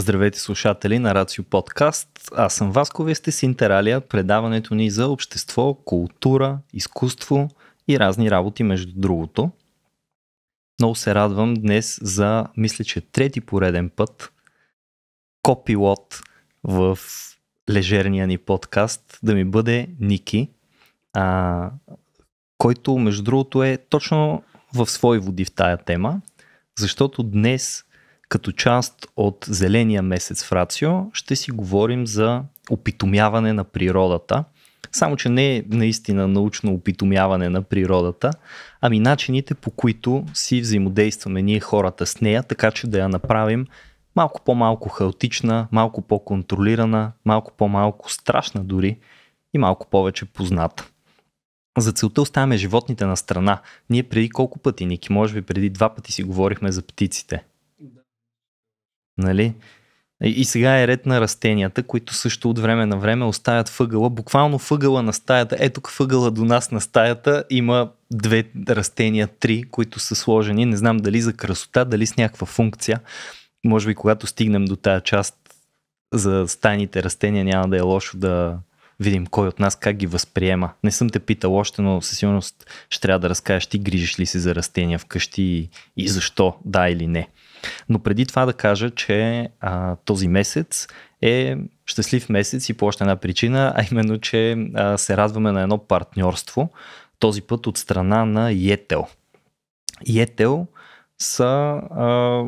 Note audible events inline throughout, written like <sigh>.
Здравейте слушатели на Рацио Подкаст. Аз съм Васко, вие сте с Интералия, предаването ни за общество, култура, изкуство и разни работи между другото. Много се радвам днес за, мисля, че е трети пореден път, копилот в лежерния ни подкаст да ми бъде Ники, а, който между другото е точно в свои води в тая тема, защото днес като част от зеления месец в Рацио ще си говорим за опитомяване на природата. Само, че не е наистина научно опитомяване на природата, ами начините по които си взаимодействаме ние хората с нея, така че да я направим малко по-малко хаотична, малко по-контролирана, малко по-малко страшна дори и малко повече позната. За целта оставяме животните на страна. Ние преди колко пъти, Ники, може би преди два пъти си говорихме за птиците – Нали? И сега е ред на растенията, които също от време на време оставят въгъла, буквално въгъла на стаята. Ето тук въгъла до нас на стаята има две растения, три, които са сложени. Не знам дали за красота, дали с някаква функция. Може би когато стигнем до тая част за стайните растения няма да е лошо да видим кой от нас как ги възприема. Не съм те питал още, но със сигурност ще трябва да разкажеш ти грижиш ли си за растения вкъщи и, и защо, да или не. Но преди това да кажа, че а, този месец е щастлив месец и по още една причина, а именно, че а, се радваме на едно партньорство, този път от страна на Yetel. Yetel са а,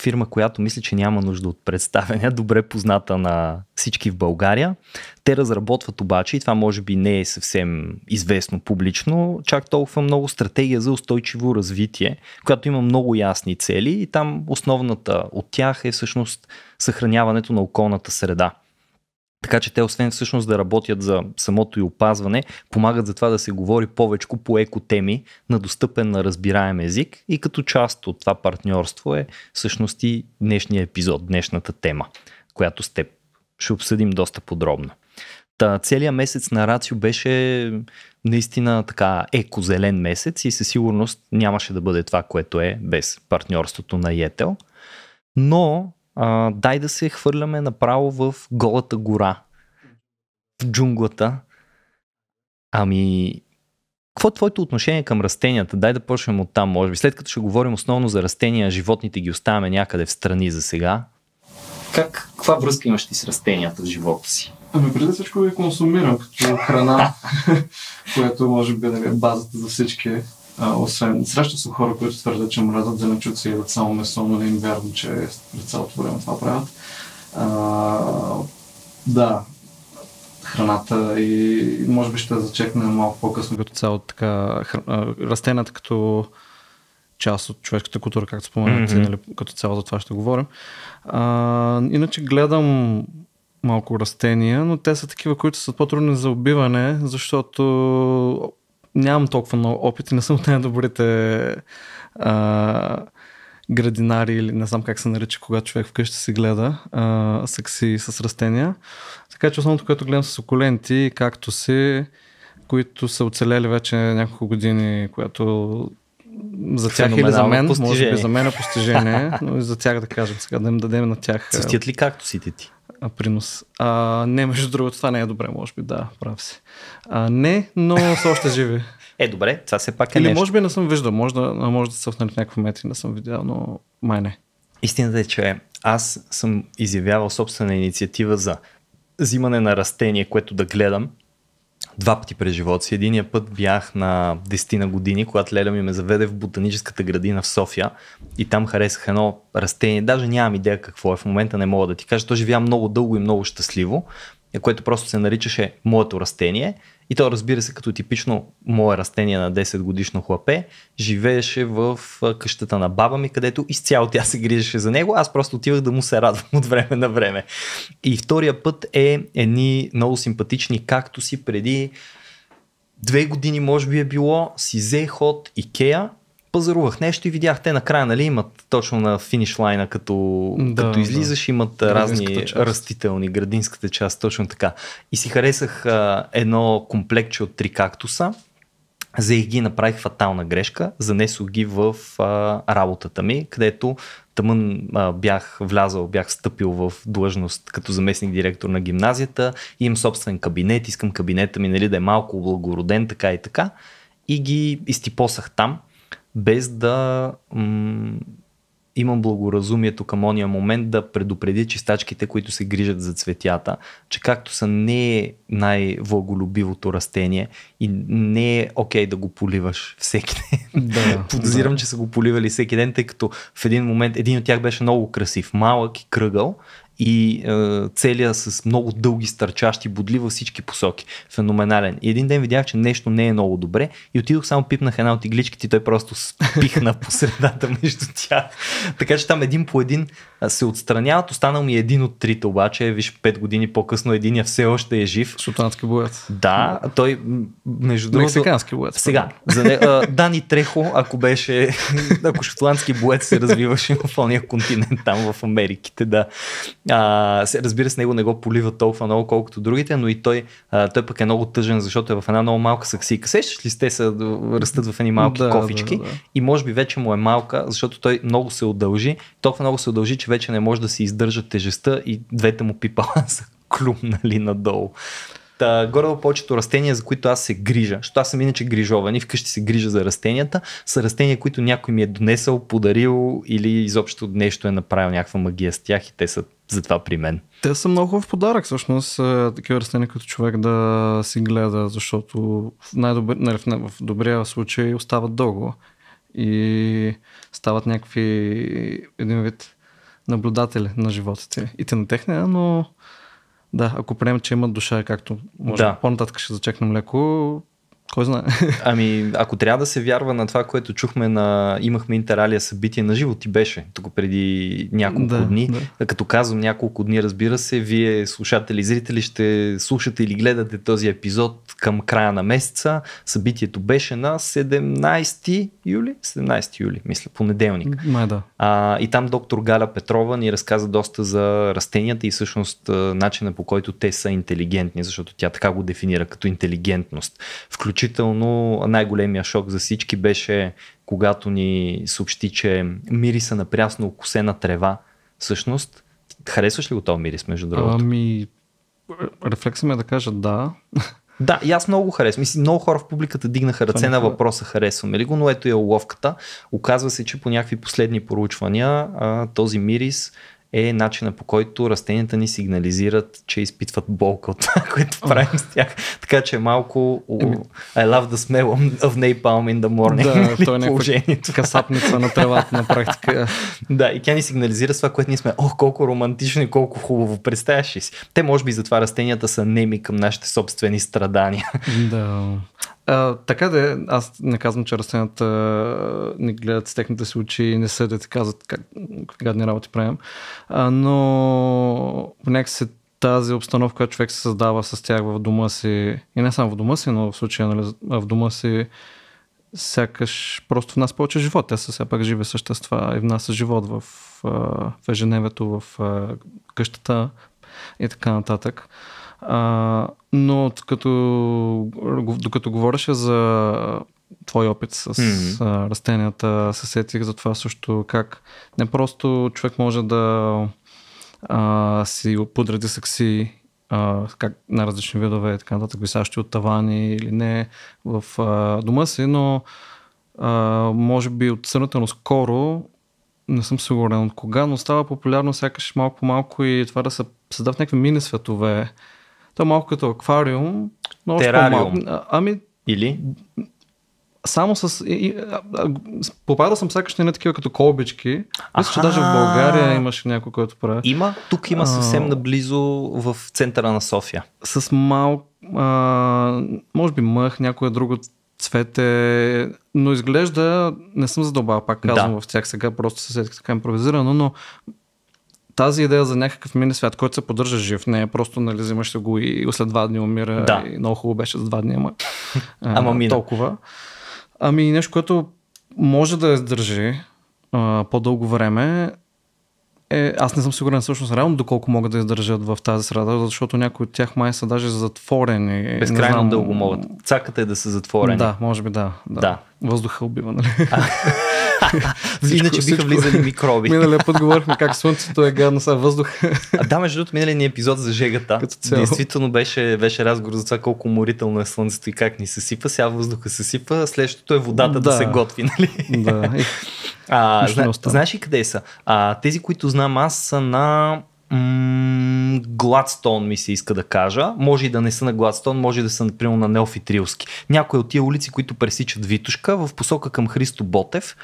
фирма, която мисля, че няма нужда от представяне, добре позната на всички в България. Те разработват обаче, и това може би не е съвсем известно публично, чак толкова много стратегия за устойчиво развитие, която има много ясни цели и там основната от тях е всъщност съхраняването на околната среда. Така че те, освен всъщност да работят за самото и опазване, помагат за това да се говори повече по екотеми на достъпен на разбираем език и като част от това партньорство е всъщност и днешния епизод, днешната тема, която с теб ще обсъдим доста подробно. Та, целият месец на Рацио беше наистина така екозелен месец и със сигурност нямаше да бъде това, което е без партньорството на Етел. Но а, дай да се хвърляме направо в голата гора, в джунглата. Ами, какво е твоето отношение към растенията? Дай да почнем от там, може би. След като ще говорим основно за растения, животните ги оставяме някъде в страни за сега. Как, каква връзка имаш ти с растенията в живота си? Ами преди всичко ги консумирам като храна, <laughs> което може би нали, е базата за всички освен, среща съм хора, които твърдят, че мразят зеленчуци и ядат само месо, но не им вярвам, че през цялото време това правят. А, да, храната и може би ще зачекнем малко по-късно. Като цяло така, растената като част от човешката култура, както споменахте, mm-hmm. нали, като цяло за това ще говорим. А, иначе гледам малко растения, но те са такива, които са по-трудни за убиване, защото нямам толкова много опит и не съм от най-добрите а, градинари или не знам как се нарича, когато човек вкъщи си гледа а, секси с растения. Така че основното, което гледам с околенти, както си, които са оцелели вече няколко години, което за тях или за мен, постижение. може би за мен е постижение, но и за тях да кажем сега, да им дадем на тях. Цъстят ли както си ти? принос. А, не, между другото, това не е добре, може би, да, прав си. А, не, но са още живи. е, добре, това все пак е Или нещо. може би не съм виждал, може да, може да са в нали, някакъв момент и не съм видял, но май не. Истината е, че аз съм изявявал собствена инициатива за взимане на растение, което да гледам два пъти през живота си. Единия път бях на 10 на години, когато Леля ми ме заведе в ботаническата градина в София и там харесах едно растение. Даже нямам идея какво е в момента, не мога да ти кажа. То живя много дълго и много щастливо, е, което просто се наричаше моето растение. И то, разбира се, като типично мое растение на 10 годишно хлапе, живееше в къщата на баба ми, където изцяло тя се грижеше за него. Аз просто отивах да му се радвам <laughs> от време на време. И втория път е едни много симпатични кактуси преди две години, може би е било, си взе ход Икея пазарувах нещо и видях, те накрая нали, имат точно на финиш лайна, като, да, като излизаш, да. имат разни част. растителни, градинската част, точно така. И си харесах а, едно комплектче от три кактуса. Заех ги, направих фатална грешка, занесох ги в а, работата ми, където тъмън а, бях влязал, бях стъпил в длъжност като заместник директор на гимназията, имам собствен кабинет, искам кабинета ми нали, да е малко облагороден, така и така. И ги изтипосах там, без да м- имам благоразумието към ония момент да предупредя чистачките, които се грижат за цветята, че както са не е най-влаголюбивото растение и не е окей okay да го поливаш всеки ден. Да, <laughs> Подозирам, да. че са го поливали всеки ден, тъй като в един момент един от тях беше много красив, малък и кръгъл и е, целия с много дълги стърчащи бодли във всички посоки. Феноменален. И един ден видях, че нещо не е много добре и отидох само пипнах една от игличките и той просто спихна <laughs> по средата между тях. Така че там един по един се отстраняват. Останал ми е един от трите обаче. Виж, пет години по-късно единия все още е жив. Султански боец. Да, той между другото... Мексикански боец. Сега, за не, Дани Трехо, ако беше, ако шотландски боец се развиваше на фалния континент там в Америките, да. А, разбира се, него не го полива толкова много, колкото другите, но и той, а, той пък е много тъжен, защото е в една много малка саксийка. Сещаш ли сте са, растат в едни малки да, кофички да, да. и може би вече му е малка, защото той много се удължи. Толкова много се удължи, че вече не може да си издържа тежестта и двете му пипала <laughs> са клюмнали надолу. Та, горе повечето растения, за които аз се грижа, защото аз съм иначе грижован и вкъщи се грижа за растенията, са растения, които някой ми е донесъл, подарил или изобщо нещо е направил някаква магия с тях и те са затова при мен. Те са много хубав подарък, всъщност, е, такива растения, като човек да си гледа, защото в, най-добри, не, нали, в добрия случай остават дълго и стават някакви един вид наблюдатели на живота ти. И те на техния, но да, ако приемем, че има душа, както може да. по-нататък ще зачекнем леко, кой знае? <laughs> Ами, ако трябва да се вярва на това, което чухме на... Имахме интералия събитие на живо ти беше, тук преди няколко да, дни. Да. Като казвам няколко дни, разбира се, вие слушатели, зрители, ще слушате или гледате този епизод към края на месеца. Събитието беше на 17 юли? 17 юли, мисля, понеделник. Май да. А, и там доктор Галя Петрова ни разказа доста за растенията и всъщност начина по който те са интелигентни, защото тя така го дефинира като интелигентност. Включ Включително най-големия шок за всички беше, когато ни съобщи, че мириса на прясно окусена трева. Всъщност, харесваш ли го този мирис, между другото? Ами, рефлекса ме да кажа да. Да, и аз много харесвам. Мисля, много хора в публиката дигнаха ръце на въпроса харесваме ли го, но ето е уловката. Оказва се, че по някакви последни поручвания този мирис е начина по който растенията ни сигнализират, че изпитват болка от това, <laughs> което правим с тях. Така че е малко I love the smell of napalm in the morning. Да, нали, той е положението. касапница на тревата на практика. <laughs> да, и тя ни сигнализира с това, което ние сме. О, колко романтично и колко хубаво. Представяш ли си? Те може би затова растенията са неми към нашите собствени страдания. Да. А, така да е, аз не казвам, че растенията не гледат с техните си очи и не съдят и казват как, как гадни работи правим, а, но някакси тази обстановка, която човек се създава с тях в дома си, и не само в дома си, но в случая нали, в дома си, сякаш просто в нас повече живот. Те са все пак живи същества и в нас е живот в, в ежедневието, в къщата и така нататък. А, но като, докато говореше за твой опит с mm-hmm. растенията, се сетих за това също как не просто човек може да а, си подреди секси а, как, на различни видове така нататък, висящи от тавани или не в а, дома си, но а, може би от сравнително скоро не съм сигурен от кога, но става популярно сякаш малко по малко и това да се създават някакви мини светове, то малко като аквариум, но още по-малко. Ами, Или? Само с... И, а, попадал съм сякаш на такива като колбички. Мисля, че даже в България имаше някой, който прави. Има. Тук има съвсем наблизо в центъра на София. С малко... Може би мъх, някое друго цвете, но изглежда, не съм задълбал, пак казвам да. в тях сега, просто се сетих така импровизирано, но тази идея за някакъв мини свят, който се поддържа жив, не е просто нали, взимаш го и след два дни умира. Да. И много хубаво беше за два дни, ама, <laughs> ама мина. толкова. Ами нещо, което може да издържи а, по-дълго време, е, аз не съм сигурен всъщност реално доколко могат да издържат в тази среда, защото някои от тях май са даже затворени. Безкрайно знам... дълго могат. Цаката е да са затворени. Да, може би да. Да. да. Въздуха убива, нали? <laughs> всичко, Иначе биха влизали е микроби. Миналия път <laughs> говорихме как слънцето е гадно, сега въздух. а да, между другото, миналия ни епизод за жегата. Действително беше, беше разговор за това колко морително е слънцето и как ни се сипа. Сега въздуха се сипа, следващото е водата да, да се готви, нали? да. а, зна, знаеш ли къде са? А, тези, които знам аз, са на Гладстон ми се иска да кажа. Може и да не са на Гладстон, може да са, например, на Неофитрилски. Някои от тия улици, които пресичат Витушка в посока към Христо Ботев,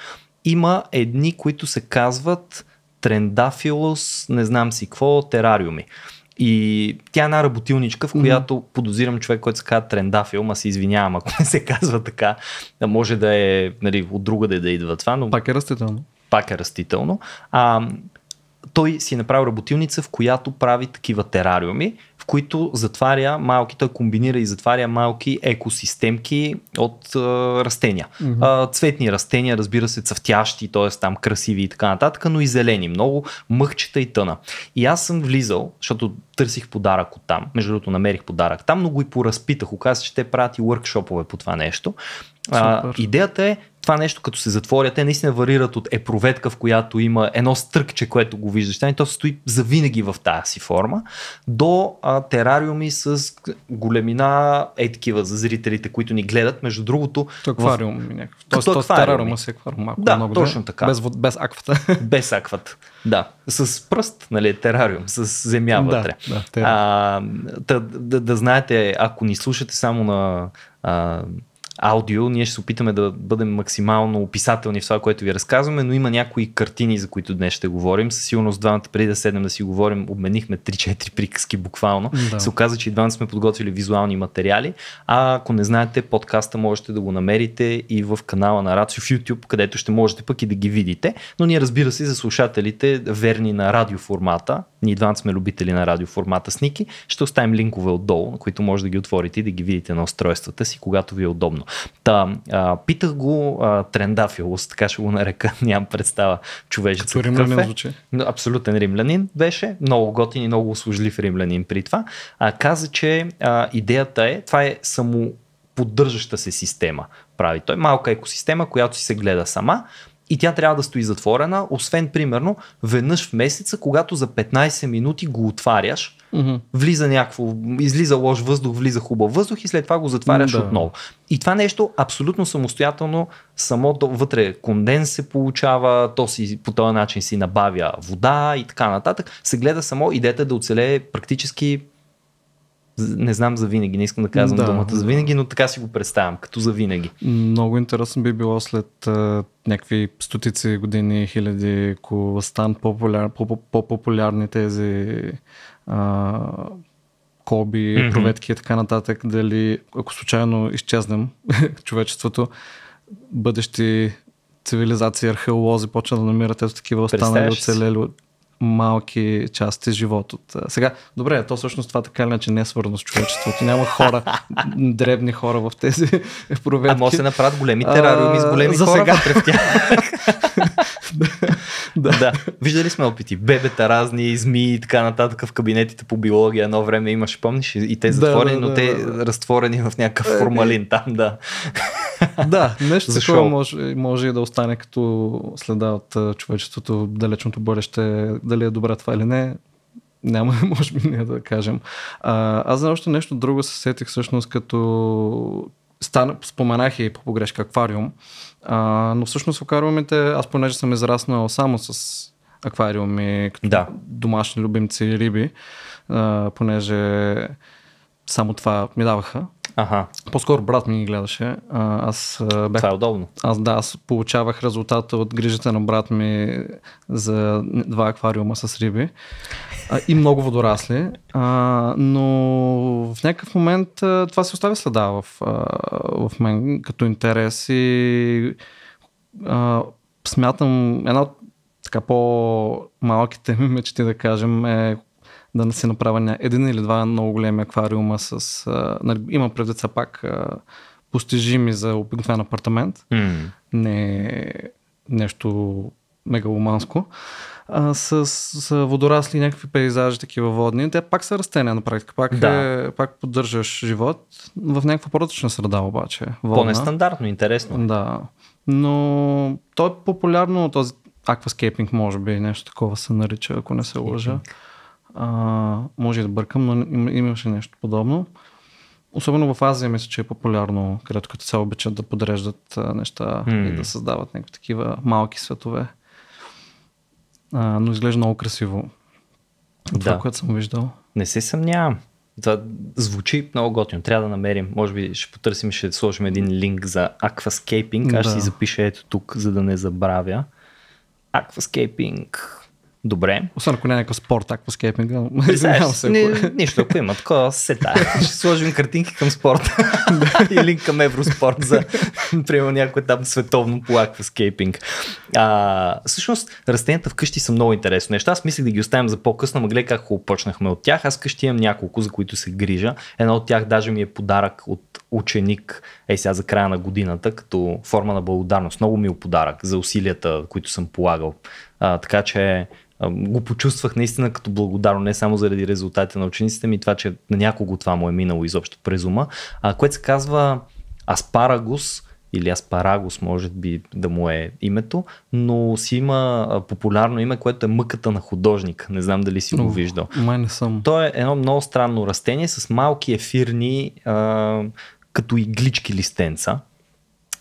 има едни, които се казват Трендафилос, не знам си какво, терариуми. И тя е една работилничка, в която mm-hmm. подозирам човек, който се казва трендафил, ма се извинявам, ако не се казва така, да може да е нали, от друга да, е да идва това. Но... Пак е растително. Пак е растително. А, той си е направи работилница, в която прави такива терариуми, в които затваря малки, той комбинира и затваря малки екосистемки от е, растения. Mm-hmm. А, цветни растения, разбира се, цъфтящи, т.е. там красиви и така нататък, но и зелени, много мъхчета и тъна. И аз съм влизал, защото търсих подарък от там, между другото намерих подарък там, но го и поразпитах, оказа, че те правят и въркшопове по това нещо. А, идеята е това нещо като се затворя, те наистина варират от епроветка, в която има едно стръкче, което го виждаш и то стои завинаги в тази си форма, до а, терариуми с големина е такива за зрителите, които ни гледат. Между другото... То е аквариум в... някакъв. Тоест, то терариума е аквариум. Малко, да, много точно да. така. Без, без аквата. <laughs> Без аквата, да. С пръст, нали, терариум, с земя вътре. Да, да, а, да, да, да знаете, ако ни слушате само на... А, аудио, ние ще се опитаме да бъдем максимално описателни в това, което ви разказваме, но има някои картини, за които днес ще говорим. Със сигурност двамата преди да седнем да си говорим, обменихме 3-4 приказки буквално. Да. Се оказа, че и двамата сме подготвили визуални материали. А ако не знаете, подкаста можете да го намерите и в канала на Рацио в YouTube, където ще можете пък и да ги видите. Но ние разбира се за слушателите, верни на радиоформата, ние двамата сме любители на радиоформата с Ники, ще оставим линкове отдолу, на които може да ги отворите и да ги видите на устройствата си, когато ви е удобно. Та, а, питах го а, трендафилос, така ще го нарека, <laughs> нямам представа човечето. Като римлянин е. звучи. Абсолютен римлянин беше, много готин и много услужлив римлянин при това. А, каза, че а, идеята е, това е само поддържаща се система прави. Той малка екосистема, която си се гледа сама, и тя трябва да стои затворена, освен примерно веднъж в месеца, когато за 15 минути го отваряш, mm-hmm. влиза някакво, излиза лош въздух, влиза хубав въздух и след това го затваряш mm-hmm. отново. И това нещо абсолютно самостоятелно, само до, вътре конденс се получава, то си по този начин си набавя вода и така нататък. Се гледа само идеята да оцелее практически не знам за винаги, не искам да казвам да. думата за винаги, но така си го представям, като за винаги. Много интересно би било след а, някакви стотици години, хиляди, ако станат по-популяр, по-популярни тези а, коби, mm-hmm. проветки и така нататък, дали ако случайно изчезнем <laughs> човечеството, бъдещи цивилизации, археолози почнат да намират ето такива останали оцелели малки части живот. От... Сега, добре, то всъщност това така иначе не е свързано с човечеството. Няма хора, <laughs> дребни хора в тези проверки. А може се направят големи терариуми с големи за хора сега. в тях. <laughs> Да. да. Виждали сме опити. Бебета разни, змии и така нататък в кабинетите по биология едно време имаш, помниш? И те затворени, да, да, но те да. разтворени в някакъв е, е. формалин там, да. Да, нещо такова може, може и да остане като следа от човечеството, далечното бъдеще, дали е добре това или не, няма, може би не да кажем. А, аз за още нещо друго се сетих всъщност като стана, споменах и по погрешка аквариум, а, но всъщност аквариумите, аз понеже съм израснал само с аквариуми, като да. домашни любимци риби, а, понеже само това ми даваха. Ага. По-скоро брат ми ги гледаше. А, аз бях... Това е удобно. Аз да, аз получавах резултата от грижата на брат ми за два аквариума с риби а, и много водорасли. А, но в някакъв момент а, това се остави следа в, а, в мен като интерес и а, смятам една от така по-малките ми мечти, да кажем, е да не си направя един или два много големи аквариума с... А, нали, има пред са пак а, постижими за обикновен апартамент. Mm. Не е нещо мегаломанско. А, с, с водорасли, някакви пейзажи, такива водни. Те пак са растения на практика. Пак, да. е, пак поддържаш живот в някаква поръчна среда обаче. Водна. По-нестандартно, интересно. Да. Но то е популярно този акваскейпинг, може би, нещо такова се нарича, ако не се лъжа. Скейпинг. А, може и да бъркам, но им, имаше нещо подобно. Особено в Азия мисля, че е популярно, където като цяло обичат да подреждат неща mm. и да създават някакви такива малки светове. А, но изглежда много красиво. Това, да. което съм виждал. Не се съмнявам. Това звучи много готино. Трябва да намерим. Може би ще потърсим, ще сложим един линк за акваскейпинг. Аз да. ще си запиша ето тук, за да не забравя. Акваскейпинг. Добре. Освен ако не е някакъв спорт, ако с кейпинга. Не, е. нищо, ако има такова, сета. <laughs> Ще сложим картинки към спорта <laughs> и линк към Евроспорт за, приема някой етап световно по скейпинг. А, всъщност, растенията вкъщи са много интересни неща. Аз мислих да ги оставим за по-късно, но гледай как хубаво почнахме от тях. Аз къщи имам няколко, за които се грижа. Едно от тях даже ми е подарък от ученик, е сега за края на годината, като форма на благодарност. Много мил е подарък за усилията, които съм полагал а, така че а, го почувствах наистина като благодарно, не само заради резултатите на учениците ми, това, че на някого това му е минало изобщо през ума, а, което се казва Аспарагус или Аспарагус, може би да му е името, но си има популярно име, което е мъката на художник. Не знам дали си го виждал. Май не съм. То е едно много странно растение с малки ефирни а, като иглички листенца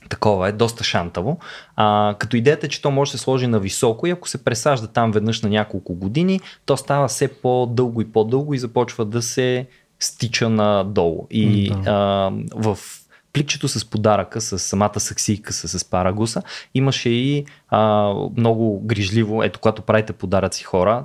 Такова е, доста шантаво. А, като идеята е, че то може да се сложи на високо и ако се пресажда там веднъж на няколко години, то става все по-дълго и по-дълго и започва да се стича надолу. И да. а, в пликчето с подаръка, с самата саксийка, с Парагуса, имаше и а, много грижливо, ето когато правите подаръци хора,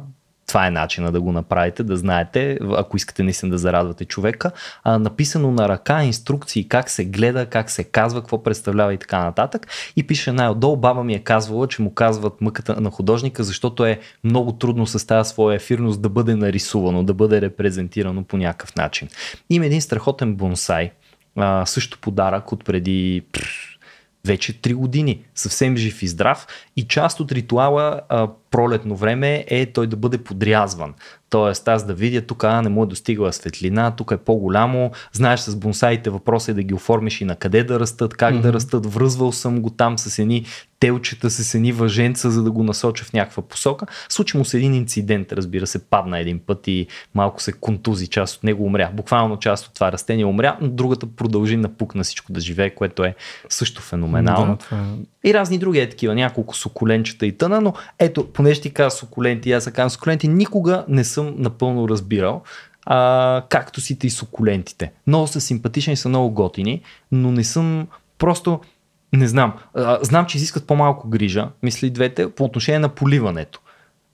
това е начина да го направите, да знаете, ако искате наистина да зарадвате човека. А, написано на ръка, инструкции как се гледа, как се казва, какво представлява и така нататък. И пише най-отдолу, баба ми е казвала, че му казват мъката на художника, защото е много трудно с тази своя ефирност да бъде нарисувано, да бъде репрезентирано по някакъв начин. Има един страхотен бонсай, а, също подарък от преди вече 3 години, съвсем жив и здрав и част от ритуала а, пролетно време е той да бъде подрязван. Тоест аз да видя, тук а, не му е достигала светлина, тук е по-голямо. Знаеш с бонсаите въпроса е да ги оформиш и на къде да растат, как mm-hmm. да растат. Връзвал съм го там с едни телчета, с едни въженца, за да го насоча в някаква посока. Случи му се един инцидент, разбира се, падна един път и малко се контузи, част от него умря. Буквално част от това растение умря, но другата продължи напукна всичко да живее, което е също феноменално. Да, това... Е. И разни други е такива, няколко суколенчета и тъна, но ето понеже ти каза суколенти, аз казвам суколенти, никога не съм напълно разбирал а, както си, и суколентите. Много са симпатични, са много готини, но не съм просто, не знам, а, знам, че изискват по-малко грижа, мисли двете, по отношение на поливането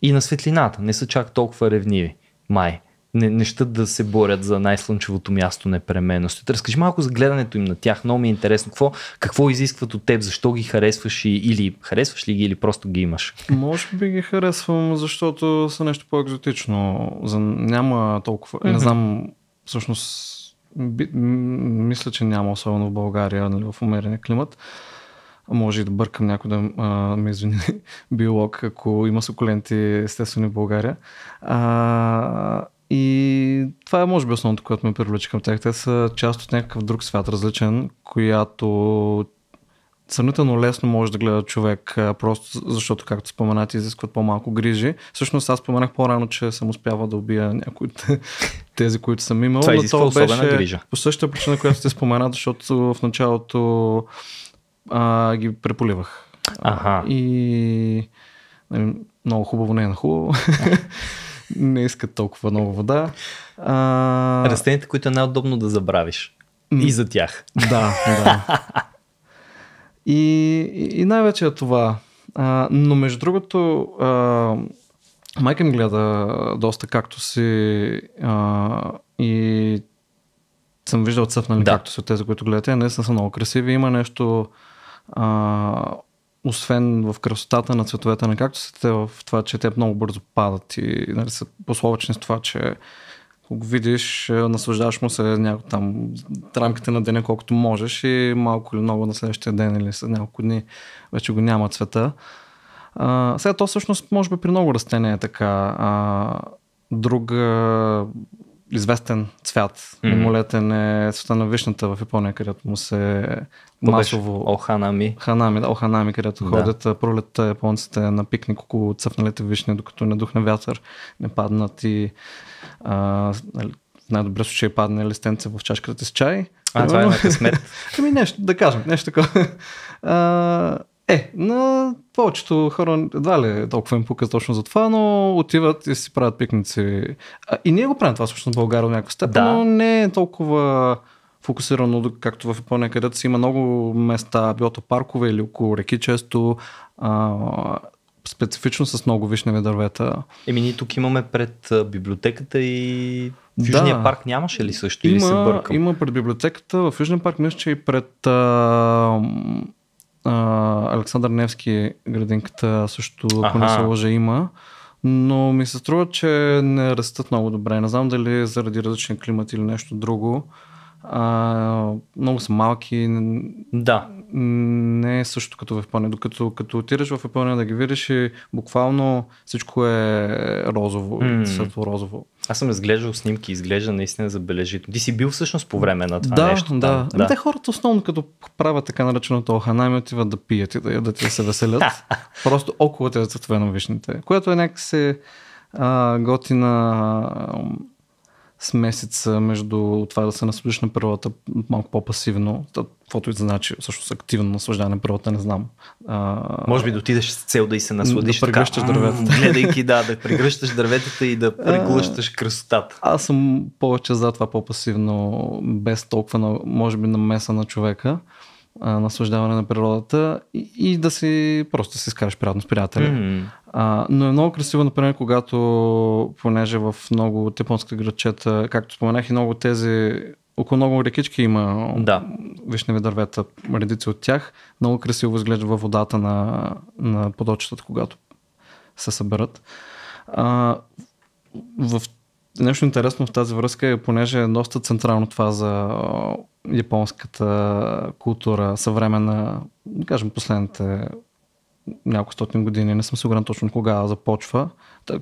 и на светлината. Не са чак толкова ревниви, май не, неща да се борят за най-слънчевото място непременно. Ще разкажи малко за гледането им на тях. Много ми е интересно. Какво, какво изискват от теб? Защо ги харесваш и, или харесваш ли ги или просто ги имаш? Може би ги харесвам, защото са нещо по-екзотично. За, няма толкова. Mm-hmm. Не знам, всъщност, би, мисля, че няма, особено в България, нали, в умерения климат може и да бъркам някой да а, ме извини, <laughs> биолог, ако има суколенти естествени в България. А, и това е може би основното, което ме привлича към тях. Те са част от някакъв друг свят, различен, която сравнително лесно може да гледа човек, просто защото, както споменати изискват по-малко грижи. Всъщност аз споменах по-рано, че съм успявал да убия някои от <laughs> тези, които съм имал. Това но особена беше грижа. по същата причина, която сте спомена, защото в началото а, ги преполивах. Ага. И нали, много хубаво не е на хубаво. <laughs> не искат толкова много вода. А... Растенията, които е най-удобно да забравиш. И за тях. Да, да. И, и най-вече е това. А, но между другото, а, майка ми гледа доста както си а, и съм виждал цъфнали да. както си от тези, които гледате. Не са много красиви. Има нещо а, освен в красотата на цветовете на кактусите, в това, че те много бързо падат и нали, са пословачни с това, че ако го видиш, е, наслаждаваш му се някакво там рамките на деня, колкото можеш и малко или много на следващия ден или след няколко дни вече го няма цвета. А, сега то всъщност може би при много растения е така. А, друга известен цвят. Mm-hmm. Мимолетен е света на вишната в Япония, където му се То масово... Оханами. Ханами, да, оханами, където да. ходят пролетта японците на пикник около цъфналите вишни, докато не духне вятър, не паднат и а, нали, най-добре случай падне листенце в чашката с чай. А, Примерно. това е на късмет. <laughs> ами нещо, да кажем, нещо такова. <laughs> Е, на повечето хора едва ли е толкова им пука точно за това, но отиват и си правят пикници. А, и ние го правим това всъщност в България в някаква степен, да. но не е толкова фокусирано, както в Япония, където си има много места, биото паркове или около реки често, а, специфично с много вишневи дървета. Еми ние тук имаме пред библиотеката и в Южния да. парк нямаше ли също? Има, или се бъркам? има пред библиотеката, в Южния парк мисля, че и пред а, а, Александър Невски е градинката също, ако не се лъжа, има. Но ми се струва, че не растат много добре. Не знам дали заради различен климат или нещо друго а, много са малки. Да. Не е също като в Япония. Докато като отидеш в Япония да ги видиш и буквално всичко е розово, mm. розово. Аз съм изглеждал снимки, изглежда наистина забележително. Ти си бил всъщност по време на това да, нещо. Да, да. Ами те хората основно като правят така нареченото ханами, отиват да пият и да да ти се веселят. Просто около тези цветове на вишните, което е някакси а, готина а, смесица между това да се наслаждаш на природата малко по-пасивно, каквото и значи всъщност активно наслаждане на природата, не знам. А, Може би да отидеш с цел да и се насладиш. Да прегръщаш така, дърветата. Гледайки, да, да прегръщаш дърветата и да преглъщаш красотата. Аз съм повече за това по-пасивно, без толкова, на, може би, намеса на човека наслаждаване на природата и, и да си просто да си скараш приятно с приятели. Mm-hmm. А, но е много красиво, например, когато, понеже в много от японските градчета, както споменах и много тези около много рекички има да. вишневи дървета, редици от тях. Много красиво изглежда във водата на, на подочетата, когато се съберат. А, в нещо интересно в тази връзка е, понеже е доста централно това за японската култура, съвременна, да кажем, последните няколко стотин години, не съм сигурен точно кога започва.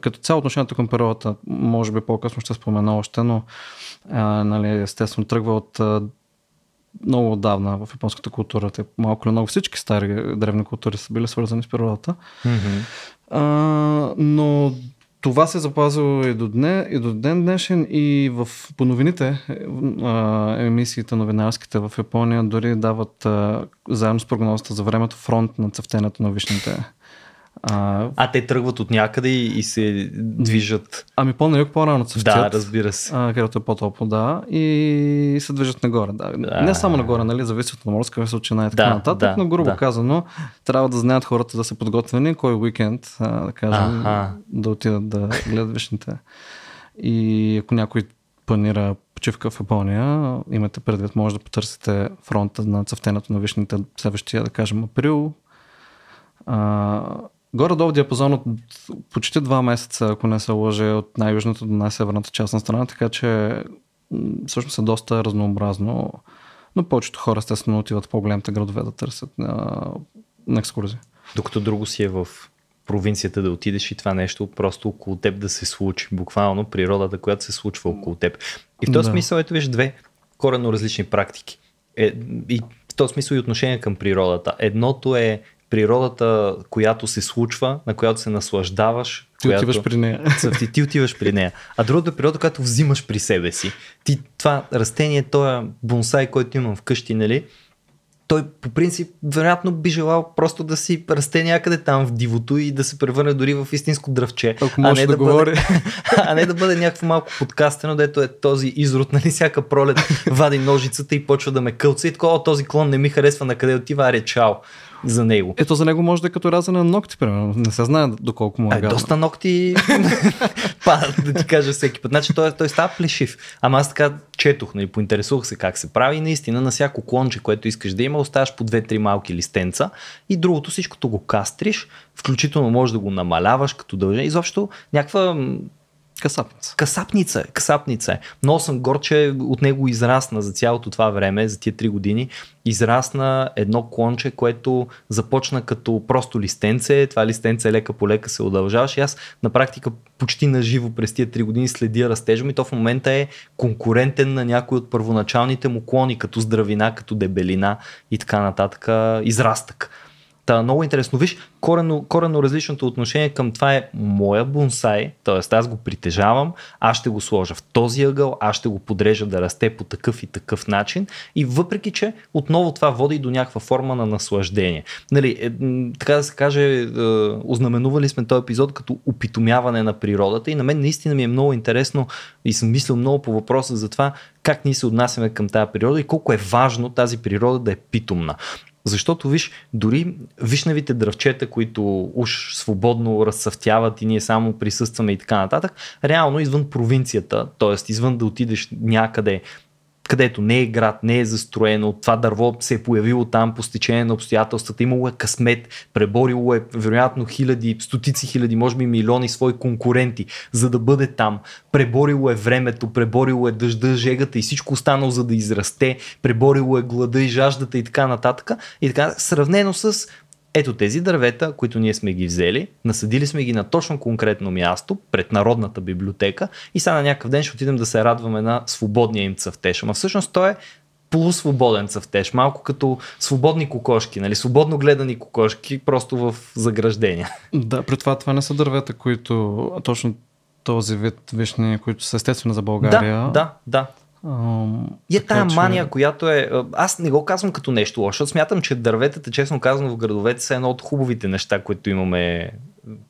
Като цяло отношението към природата, може би по-късно ще спомена още, но а, нали, естествено тръгва от а, много отдавна в японската култура. Те, малко или много всички стари древни култури са били свързани с природата. Mm-hmm. А, но това се е запазило и до, дне, и до ден днешен и в, поновините е, а, емисиите новинарските в Япония дори дават а, заедно с прогнозата за времето фронт на цъфтенето на вишните. А, а те тръгват от някъде и, и се движат. Ами по юг, по-рано цъфтят. Да, разбира се. А, където е по-топло, да. И се движат нагоре. Да. да. Не само нагоре, нали, зависи от морска височина и така да, нататък, да, но грубо да. казано, трябва да знаят хората да са подготвени, кой уикенд, а, да кажем, да отидат да гледат вишните. И ако някой планира почивка в Япония, имате предвид, може да потърсите фронта на цъфтенето на вишните следващия, да кажем, април. А, горе-долу диапазон от почти два месеца, ако не се лъже, от най-южната до най-северната част на страна, така че всъщност е доста разнообразно. Но повечето хора, естествено, отиват в по-големите градове да търсят на, на екскурзия. Докато друго си е в провинцията да отидеш и това нещо просто около теб да се случи. Буквално природата, която се случва около теб. И в този да. смисъл ето виж две коренно различни практики. Е, и в този смисъл и отношение към природата. Едното е природата, която се случва, на която се наслаждаваш. Ти която... отиваш при нея. Ти, ти отиваш при нея. А другата е природа, която взимаш при себе си. Ти това растение, този бонсай, който имам вкъщи, нали? Той по принцип вероятно би желал просто да си расте някъде там в дивото и да се превърне дори в истинско дръвче. Ако а не да, да говори. Бъде, <laughs> а не да бъде някакво малко подкастено, дето е този изрод, нали, всяка пролет вади ножицата и почва да ме кълца и такова, този клон не ми харесва на къде отива, аре чао за него. Ето за него може да е като разена на ногти, примерно. Не се знае доколко му е. е гадно. Доста ногти. <laughs> Па, да ти кажа всеки път. Значи той, той става плешив. Ама аз така четох, нали, поинтересувах се как се прави. И наистина на всяко клонче, което искаш да има, оставаш по две-три малки листенца и другото всичкото го кастриш, включително може да го намаляваш като дължина. Изобщо някаква Касапница. Касапница, касапница е. съм гор, че от него израсна за цялото това време, за тия три години, израсна едно клонче, което започна като просто листенце. Това листенце лека по лека се удължаваше. Аз на практика почти наживо през тия три години следя растежа ми. То в момента е конкурентен на някой от първоначалните му клони, като здравина, като дебелина и така нататък. Израстък. Та, много интересно. Виж, корено, корено различното отношение към това е моя бонсай, т.е. аз го притежавам, аз ще го сложа в този ъгъл, аз ще го подрежа да расте по такъв и такъв начин. И въпреки, че отново това води до някаква форма на наслаждение. Нали, е, така да се каже, е, ознаменували сме този епизод като опитомяване на природата и на мен наистина ми е много интересно и съм мислил много по въпроса за това как ние се отнасяме към тази природа и колко е важно тази природа да е питомна. Защото, виж, дори вишневите дръвчета, които уж свободно разсъвтяват и ние само присъстваме и така нататък, реално извън провинцията, т.е. извън да отидеш някъде където не е град, не е застроено, това дърво се е появило там по стечение на обстоятелствата, имало е късмет, преборило е вероятно хиляди, стотици хиляди, може би милиони свои конкуренти, за да бъде там. Преборило е времето, преборило е дъжда, жегата и всичко останало, за да израсте, преборило е глада и жаждата и така нататък. И така, сравнено с ето тези дървета, които ние сме ги взели, насъдили сме ги на точно конкретно място, пред Народната библиотека и сега на някакъв ден ще отидем да се радваме на свободния им цъфтеж. Ама всъщност той е полусвободен цъфтеж, малко като свободни кокошки, нали, свободно гледани кокошки, просто в заграждения. Да, при това това не са дървета, които точно този вид вишни, които са естествени за България. Да, да, да. И е тая че... мания, която е... Аз не го казвам като нещо лошо, защото смятам, че дърветата, честно казано, в градовете са едно от хубавите неща, които имаме.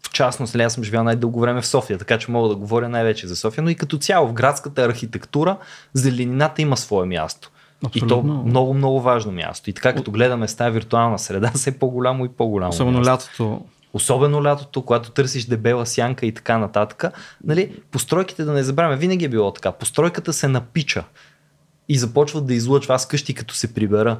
В частност, нали, аз съм живял най-дълго време в София, така че мога да говоря най-вече за София, но и като цяло в градската архитектура зеленината има свое място. Абсолютно. И то много, много важно място. И така, като гледаме с тази виртуална среда, <laughs> все по-голямо и по-голямо. Особено място. лятото, особено лятото, когато търсиш дебела сянка и така нататък. Нали, постройките, да не забравяме, винаги е било така. Постройката се напича и започват да излъчва аз къщи, като се прибера.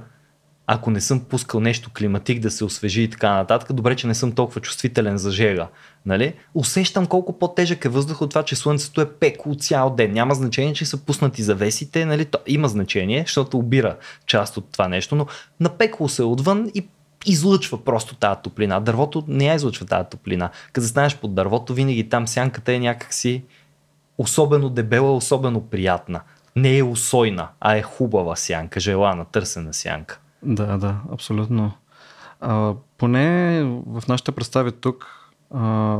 Ако не съм пускал нещо климатик да се освежи и така нататък, добре, че не съм толкова чувствителен за жега. Нали? Усещам колко по-тежък е въздух от това, че слънцето е пекло цял ден. Няма значение, че са пуснати завесите. Нали? То има значение, защото обира част от това нещо, но напекло се отвън и излъчва просто тази топлина. Дървото не я излъчва тази топлина. Като станеш под дървото, винаги там сянката е някакси особено дебела, особено приятна. Не е усойна, а е хубава сянка, желана, търсена сянка. Да, да, абсолютно. А, поне в нашите представи тук а,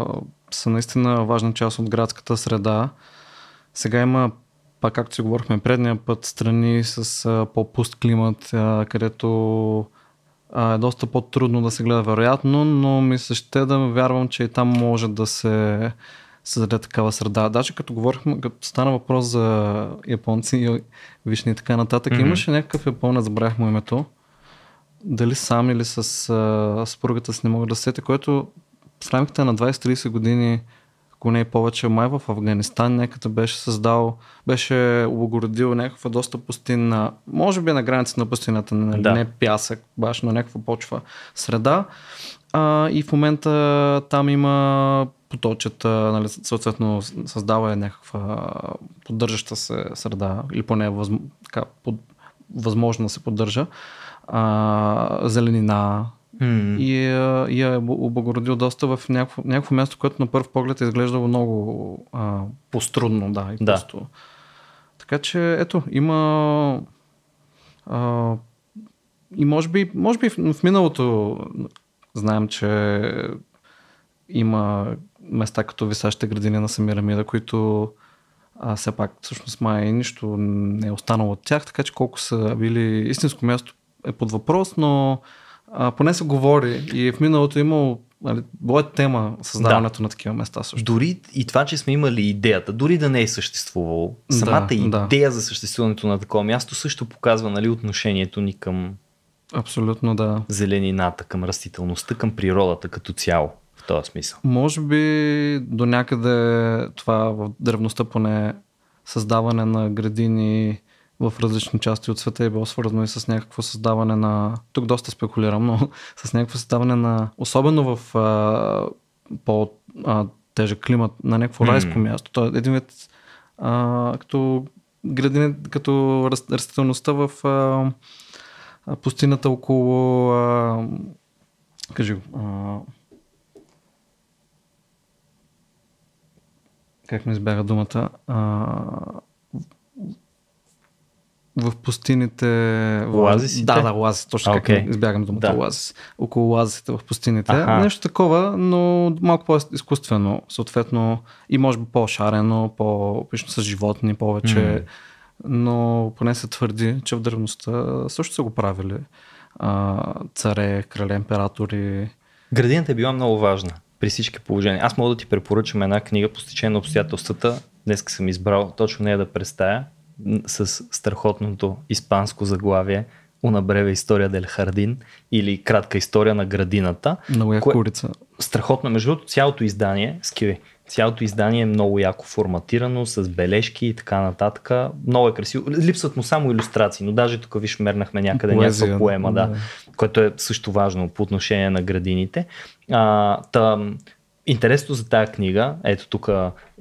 са наистина важна част от градската среда. Сега има пак както си говорихме предния път, страни с а, по-пуст климат, а, където е доста по-трудно да се гледа вероятно, но ми се ще да вярвам, че и там може да се създаде такава среда. Даже като говорихме, като стана въпрос за японци и вишни и така нататък, mm-hmm. имаше някакъв японец, забравях му името, дали сам или с а, спругата си не мога да сете, който в рамките на 20-30 години ако не е повече, май е в Афганистан някъде беше създал, беше облагородил някаква доста пустинна, може би на границата на пустината, нали? да. не пясък, баш но някаква почва среда. А, и в момента там има поточета, нали, съответно създава е някаква поддържаща се среда, или поне така, под... възможно да се поддържа. А, зеленина, Mm. И, е, и я е облагородил доста в някакво, някакво място, което на първ поглед е изглеждало много а, по-струдно, да, и да. просто. Така че, ето, има а, и може би, може би в, в миналото знаем, че има места като висащите градини на Самирамида, които а все пак всъщност май нищо не е останало от тях, така че колко са били истинско място е под въпрос, но а, поне се говори и в миналото е имало Нали, е тема създаването да. на такива места също. Дори и това, че сме имали идеята, дори да не е съществувало, самата да, идея да. за съществуването на такова място също показва нали, отношението ни към Абсолютно да. зеленината, към растителността, към природата като цяло в този смисъл. Може би до някъде това в древността поне създаване на градини, в различни части от света е било свързано и с някакво създаване на, тук доста спекулирам, но <laughs> с някакво създаване на, особено в а, по а, тежък климат, на някакво mm. райско място. Той е един вид а, като градини, като растителността в а, пустината около а, кажи а, как ми избяга думата а, в пустините... Лазисите? Да, да, оазис. точно okay. как избягам думата да. лазис. Около оазисите в пустините. Аха. Нещо такова, но малко по-изкуствено, съответно и може би по-шарено, по с животни повече, mm. но поне се твърди, че в древността също са го правили. А, царе, крале, императори. Градината е била много важна при всички положения. Аз мога да ти препоръчам една книга по стечение на обстоятелствата. Днес съм избрал точно нея да представя с страхотното испанско заглавие Una история Дель Хардин или Кратка история на градината. Много яко кое... курица. Страхотно. Между другото, цялото издание, скиви, цялото издание е много яко форматирано, с бележки и така нататък. Много е красиво. Липсват му само иллюстрации, но даже тук виж мернахме някъде Поезия, някаква поема, да, да, което е също важно по отношение на градините. А, та, интересно за тази книга, ето тук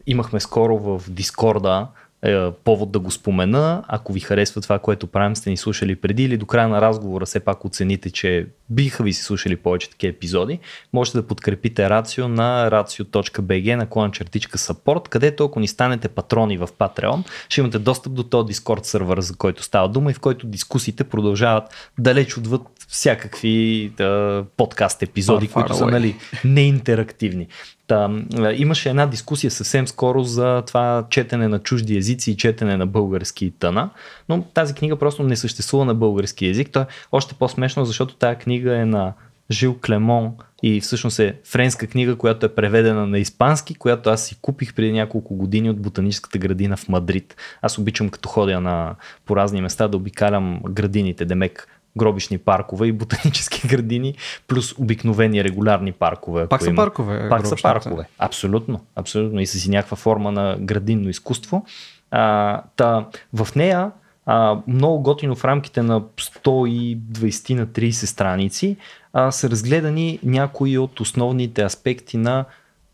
имахме скоро в Дискорда, е, повод да го спомена. Ако ви харесва това, което правим, сте ни слушали преди или до края на разговора все пак оцените, че биха ви си слушали повече такива епизоди, можете да подкрепите Рацио на racio.bg на клан чертичка support, където ако ни станете патрони в Patreon, ще имате достъп до този Discord сервер, за който става дума и в който дискусиите продължават далеч отвъд всякакви да, подкаст епизоди, far, far които са нали, неинтерактивни. Та, имаше една дискусия съвсем скоро за това четене на чужди езици и четене на български тъна, но тази книга просто не съществува на български язик. То е още по-смешно, защото тази книга е на Жил Клемон и всъщност е френска книга, която е преведена на испански, която аз си купих преди няколко години от ботаническата градина в Мадрид. Аз обичам като ходя на, по разни места да обикалям градините, демек гробищни паркове и ботанически <laughs> градини, плюс обикновени регулярни паркове. Пак са има. паркове. Пак са паркове. Абсолютно. Абсолютно. И си някаква форма на градинно изкуство. А, та, в нея а, много готино в рамките на 120 на 30 страници а, са разгледани някои от основните аспекти на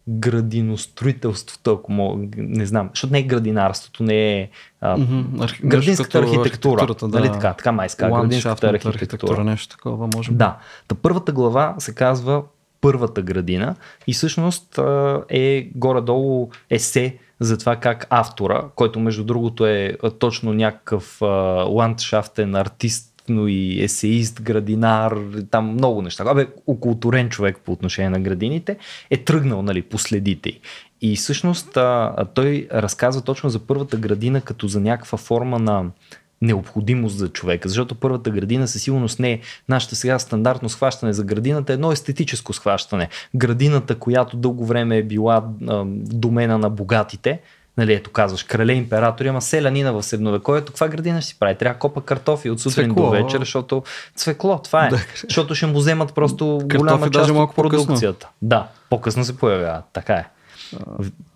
градиностроителството, ако мога, не знам, защото не е градинарството, не е а, mm-hmm. Арх... градинската архитектура, нали да. нали така, така майска, градинската архитектура. архитектура. Нещо такова, може би. Да, Та първата глава се казва първата градина и всъщност е горе-долу есе за това как автора, който между другото е точно някакъв ландшафтен артист но и есеист, градинар, там много неща. Абе, окултурен човек по отношение на градините е тръгнал нали, по следите. И всъщност а, той разказва точно за първата градина като за някаква форма на необходимост за човека, защото първата градина със сигурност не е нашата сега стандартно схващане за градината, е едно естетическо схващане. Градината, която дълго време е била а, домена на богатите, нали, ето казваш, крале император ама селянина в средновековието, каква градина ще си прави? Трябва копа картофи от сутрин цвекло. до вечер, защото цвекло, това е. Да. Защото ще му вземат просто картофи голяма част от продукцията. По-късно. Да, по-късно се появява, така е.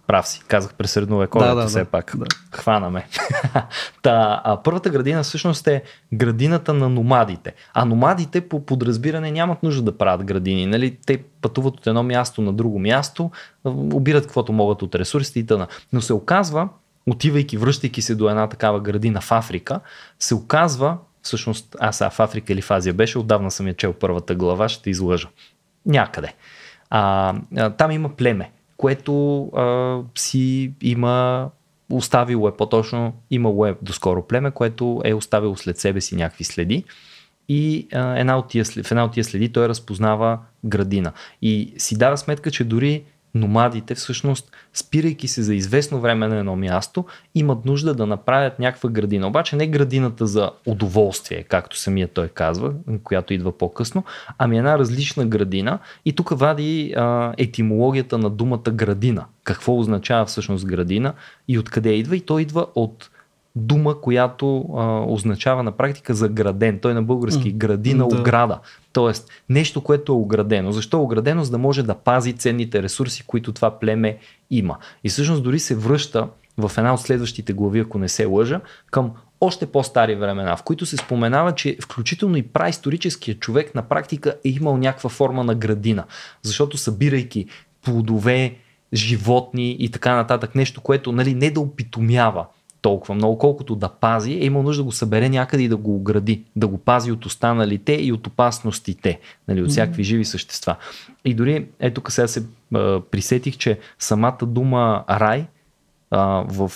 Прав си, казах през средновековието да, да, все да, пак. Да. Хванаме. <laughs> Та, а, първата градина всъщност е градината на номадите. А номадите по подразбиране нямат нужда да правят градини. Нали? Те пътуват от едно място на друго място, обират каквото могат от ресурсите и т.н. Но се оказва, отивайки, връщайки се до една такава градина в Африка, се оказва, всъщност аз а в Африка или в Азия беше, отдавна съм я чел първата глава, ще излъжа. Някъде. А, а, там има племе което а, си има оставило е, по-точно имало е доскоро племе, което е оставило след себе си някакви следи. И а, една от тия, в една от тия следи той разпознава градина. И си дава сметка, че дори номадите, всъщност, спирайки се за известно време на едно място, имат нужда да направят някаква градина. Обаче не градината за удоволствие, както самия той казва, която идва по-късно, ами една различна градина. И тук вади а, етимологията на думата градина. Какво означава всъщност градина и откъде идва? И то идва от дума, която а, означава на практика заграден. Той на български mm. градина, да. ограда. Тоест, нещо, което е оградено. Защо е оградено? За да може да пази ценните ресурси, които това племе има. И всъщност дори се връща в една от следващите глави, ако не се лъжа, към още по-стари времена, в които се споменава, че включително и праисторическия човек на практика е имал някаква форма на градина, защото събирайки плодове, животни и така нататък, нещо, което нали, не да опитомява толкова много, колкото да пази, е имал нужда да го събере някъде и да го огради, да го пази от останалите и от опасностите, нали, от всякакви живи същества. И дори, ето тук сега се а, присетих, че самата дума рай а, в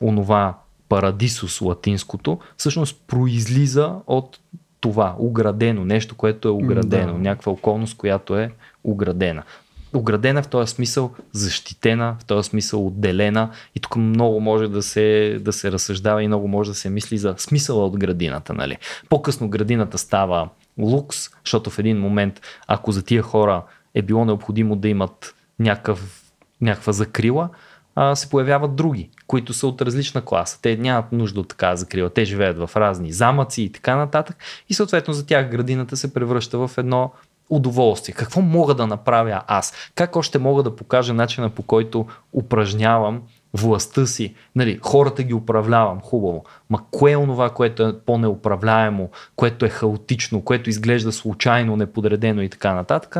онова парадисус латинското, всъщност произлиза от това, оградено, нещо, което е оградено, mm-hmm. някаква околност, която е оградена оградена в този смисъл, защитена в този смисъл, отделена и тук много може да се, да се разсъждава и много може да се мисли за смисъла от градината. Нали? По-късно градината става лукс, защото в един момент, ако за тия хора е било необходимо да имат някакъв, някаква закрила, а, се появяват други, които са от различна класа. Те нямат нужда от такава закрила. Те живеят в разни замъци и така нататък. И съответно за тях градината се превръща в едно удоволствие. Какво мога да направя аз? Как още мога да покажа начина по който упражнявам властта си? Нали, хората ги управлявам, хубаво. Ма кое е онова, което е по-неуправляемо, което е хаотично, което изглежда случайно, неподредено и така нататък?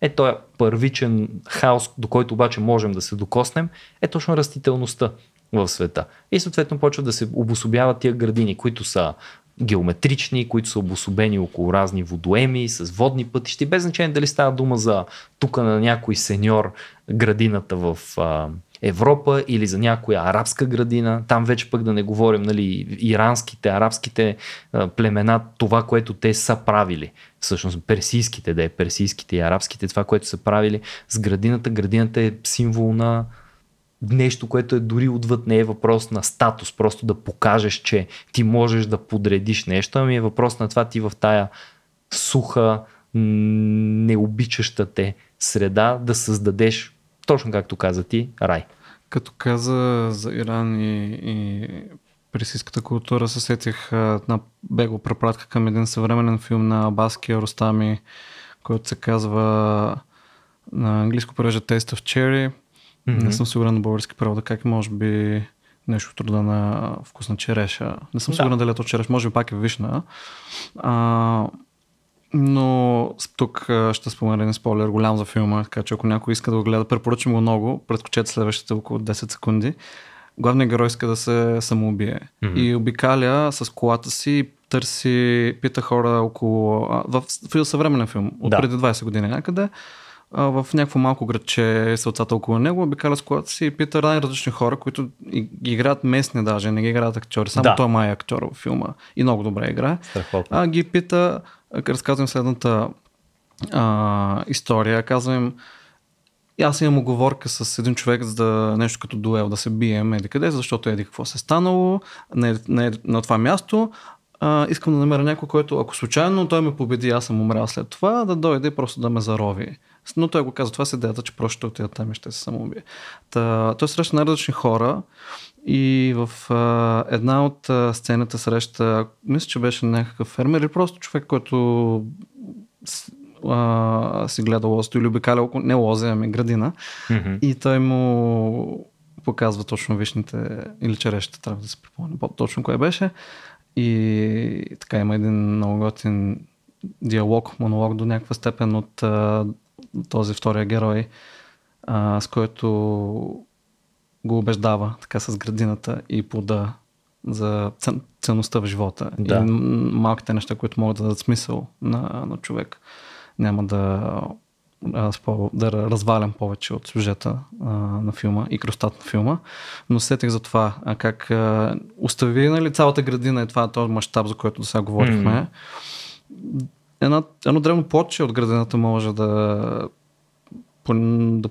Е този е първичен хаос, до който обаче можем да се докоснем, е точно растителността в света. И съответно почват да се обособяват тия градини, които са геометрични, които са обособени около разни водоеми, с водни пътищи, без значение дали става дума за тук на някой сеньор градината в а, Европа или за някоя арабска градина. Там вече пък да не говорим, нали, иранските, арабските а, племена, това, което те са правили. Всъщност персийските, да е персийските и арабските, това, което са правили с градината. Градината е символ на нещо, което е дори отвъд не е въпрос на статус, просто да покажеш, че ти можеш да подредиш нещо, ами е въпрос на това ти в тая суха, необичаща те среда да създадеш, точно както каза ти, рай. Като каза за Иран и, и пресиската култура, се сетих на бего препратка към един съвременен филм на Абаския Ростами, който се казва на английско превежда Taste of Cherry Mm-hmm. Не съм сигурен на български превода как може би нещо от на вкусна череша. Не съм да. сигурен дали е то череш, може би пак е вишна. А, но тук ще спомена един спойлер голям за филма, така че ако някой иска да го гледа, препоръчвам го много, предкочете следващите около 10 секунди. Главният герой иска да се самоубие mm-hmm. и обикаля с колата си търси, пита хора около... В, в съвременен филм, от да. преди 20 години някъде в някакво малко градче отцата е около него, обикаля с колата си и пита най-различни хора, които играят местни даже, не ги играят актьори. Само да. той май е актьор в филма и много добре играе. А ги пита, разказвам следната а, история, казвам и аз имам оговорка с един човек за да, нещо като дуел, да се бием или къде, защото еди какво се е станало на, не, е, е на това място. А, искам да намеря някой, който ако случайно той ме победи, аз съм умрял след това, да дойде просто да ме зарови но той го казва, това се идеята, че просто ще отидат там и ще се самоубие. Та, той среща най-различни хора и в а, една от а, сцената среща, мисля, че беше някакъв фермер или просто човек, който а, си гледа лозето или обикаля около, не лозе, ами градина. Mm-hmm. И той му показва точно вишните или черещите, трябва да се припомня точно кое беше. И така има един много готин диалог, монолог до някаква степен от този втория герой, а, с който го убеждава така с градината и плода за ценността в живота. Да. И малките неща, които могат да дадат смисъл на, на човек. Няма да, да развалям повече от сюжета а, на филма и кръстат на филма, но сетих за това а как а, остави нали, цялата градина и е това е този мащаб, за който сега говорихме. Mm-hmm една, едно древно плотче от градината може да, да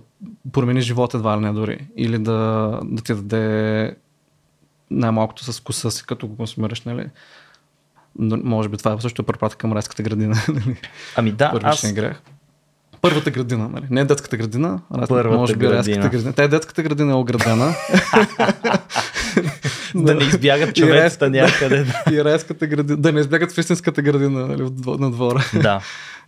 промени живота едва ли не дори. Или да, да ти даде най-малкото с коса си, като го консумираш, нали? Но, може би това е също е препратка към райската градина. <laughs> Нали? Ами да, аз... грех. Първата градина, нали? Не е детската градина, а може би е градина. градина. Тя е детската градина е оградена. <laughs> да не избягат човецата някъде. Да. И райската градина. Да не избягат в истинската градина нали, на двора. Да.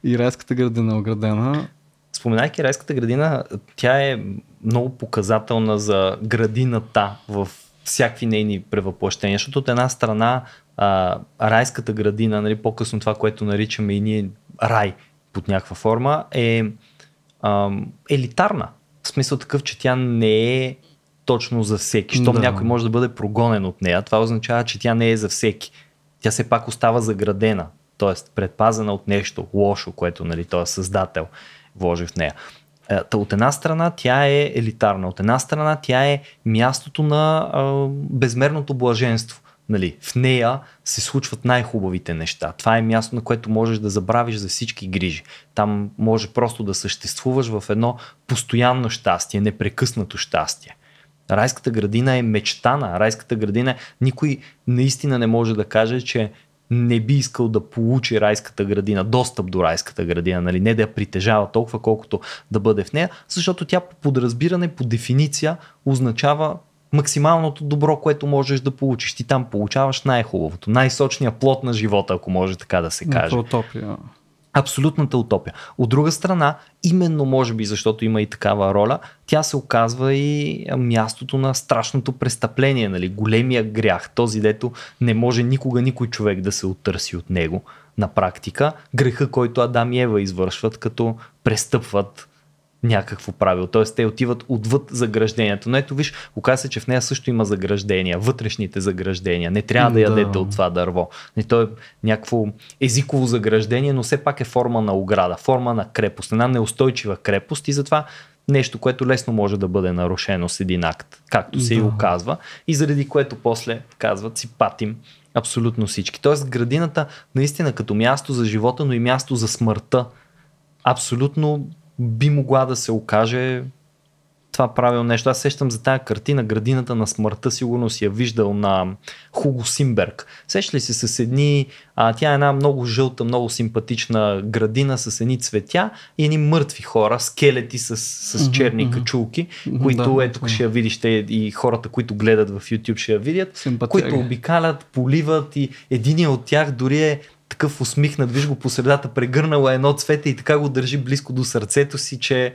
И райската градина е оградена. Споменайки райската градина, тя е много показателна за градината в всякакви нейни превъплъщения, защото от една страна а, райската градина, нали, по-късно това, което наричаме и ние рай под някаква форма, е а, елитарна. В смисъл такъв, че тя не е точно за всеки. Щом да. някой може да бъде прогонен от нея, това означава, че тя не е за всеки. Тя все пак остава заградена, т.е. предпазена от нещо лошо, което нали, той е създател вложи в нея. Е, от една страна тя е елитарна, от една страна тя е мястото на а, безмерното блаженство. Нали, в нея се случват най-хубавите неща. Това е място, на което можеш да забравиш за всички грижи. Там може просто да съществуваш в едно постоянно щастие, непрекъснато щастие. Райската градина е мечтана. Райската градина никой наистина не може да каже, че не би искал да получи райската градина, достъп до райската градина, нали? не да я притежава толкова, колкото да бъде в нея, защото тя по подразбиране, по дефиниция означава максималното добро, което можеш да получиш. Ти там получаваш най-хубавото, най-сочния плод на живота, ако може така да се каже. топ, абсолютната утопия. От друга страна, именно може би защото има и такава роля, тя се оказва и мястото на страшното престъпление, нали? големия грях, този дето не може никога никой човек да се оттърси от него на практика, греха, който Адам и Ева извършват, като престъпват някакво правило. Т.е. те отиват отвъд заграждението. Но ето виж, оказа се, че в нея също има заграждения, вътрешните заграждения. Не трябва да ядете да. от това дърво. Не, то е някакво езиково заграждение, но все пак е форма на ограда, форма на крепост, една неустойчива крепост и затова нещо, което лесно може да бъде нарушено с един акт, както се да. и оказва, и заради което после казват си патим абсолютно всички. Тоест градината наистина като място за живота, но и място за смъртта. Абсолютно би могла да се окаже това правилно нещо. Аз сещам за тази картина, градината на смъртта, сигурно си я виждал на Хуго Симберг. Сеща ли се с едни, а, тя е една много жълта, много симпатична градина с едни цветя и едни мъртви хора, скелети с, с черни mm-hmm. качулки, които да, е да. ще я видиш, те и хората, които гледат в YouTube ще я видят, Симпатия. които обикалят, поливат и един от тях дори е такъв усмихнат, виж го по средата, прегърнала едно цвете и така го държи близко до сърцето си, че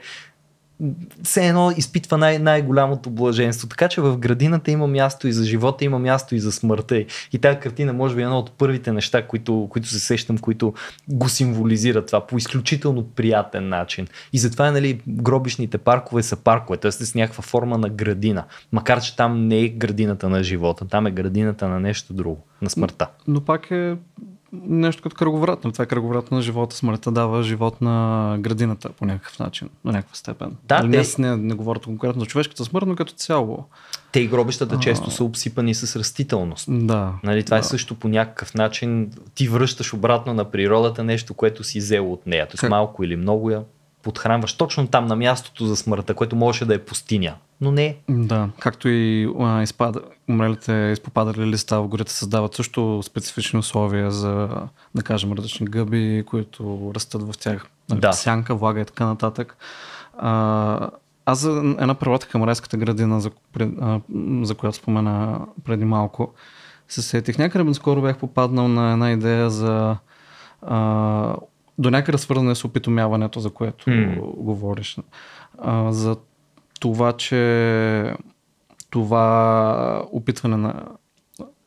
все едно изпитва най- най-голямото блаженство. Така че в градината има място и за живота, има място и за смъртта. И тази картина може би е едно от първите неща, които, които се сещам, които го символизира това по изключително приятен начин. И затова нали, гробищните паркове са паркове, т.е. с някаква форма на градина. Макар, че там не е градината на живота, там е градината на нещо друго, на смъртта. Но, но пак е нещо като кръговратно. Това е кръговратно на живота. Смъртта дава живот на градината по някакъв начин, на някаква степен. Да, нали, те... Днес не, не говоря конкретно за човешката смърт, но като цяло. Те и гробищата а... често са обсипани с растителност. Да. Нали, това е да. е също по някакъв начин. Ти връщаш обратно на природата нещо, което си взел от нея. Тоест как... малко или много я подхранваш точно там на мястото за смъртта, което можеше да е пустиня но не. Да, както и а, изпад, умрелите изпопадали листа в горите създават също специфични условия за, да кажем, различни гъби, които растат в тях. Нали, да. Сянка, влага и така нататък. А, аз за една превратка към райската градина, за, а, за която спомена преди малко, се сетих. Някъде скоро бях попаднал на една идея за а, до някъде свързане с опитомяването, за което mm. говориш. А, за това, че това опитване на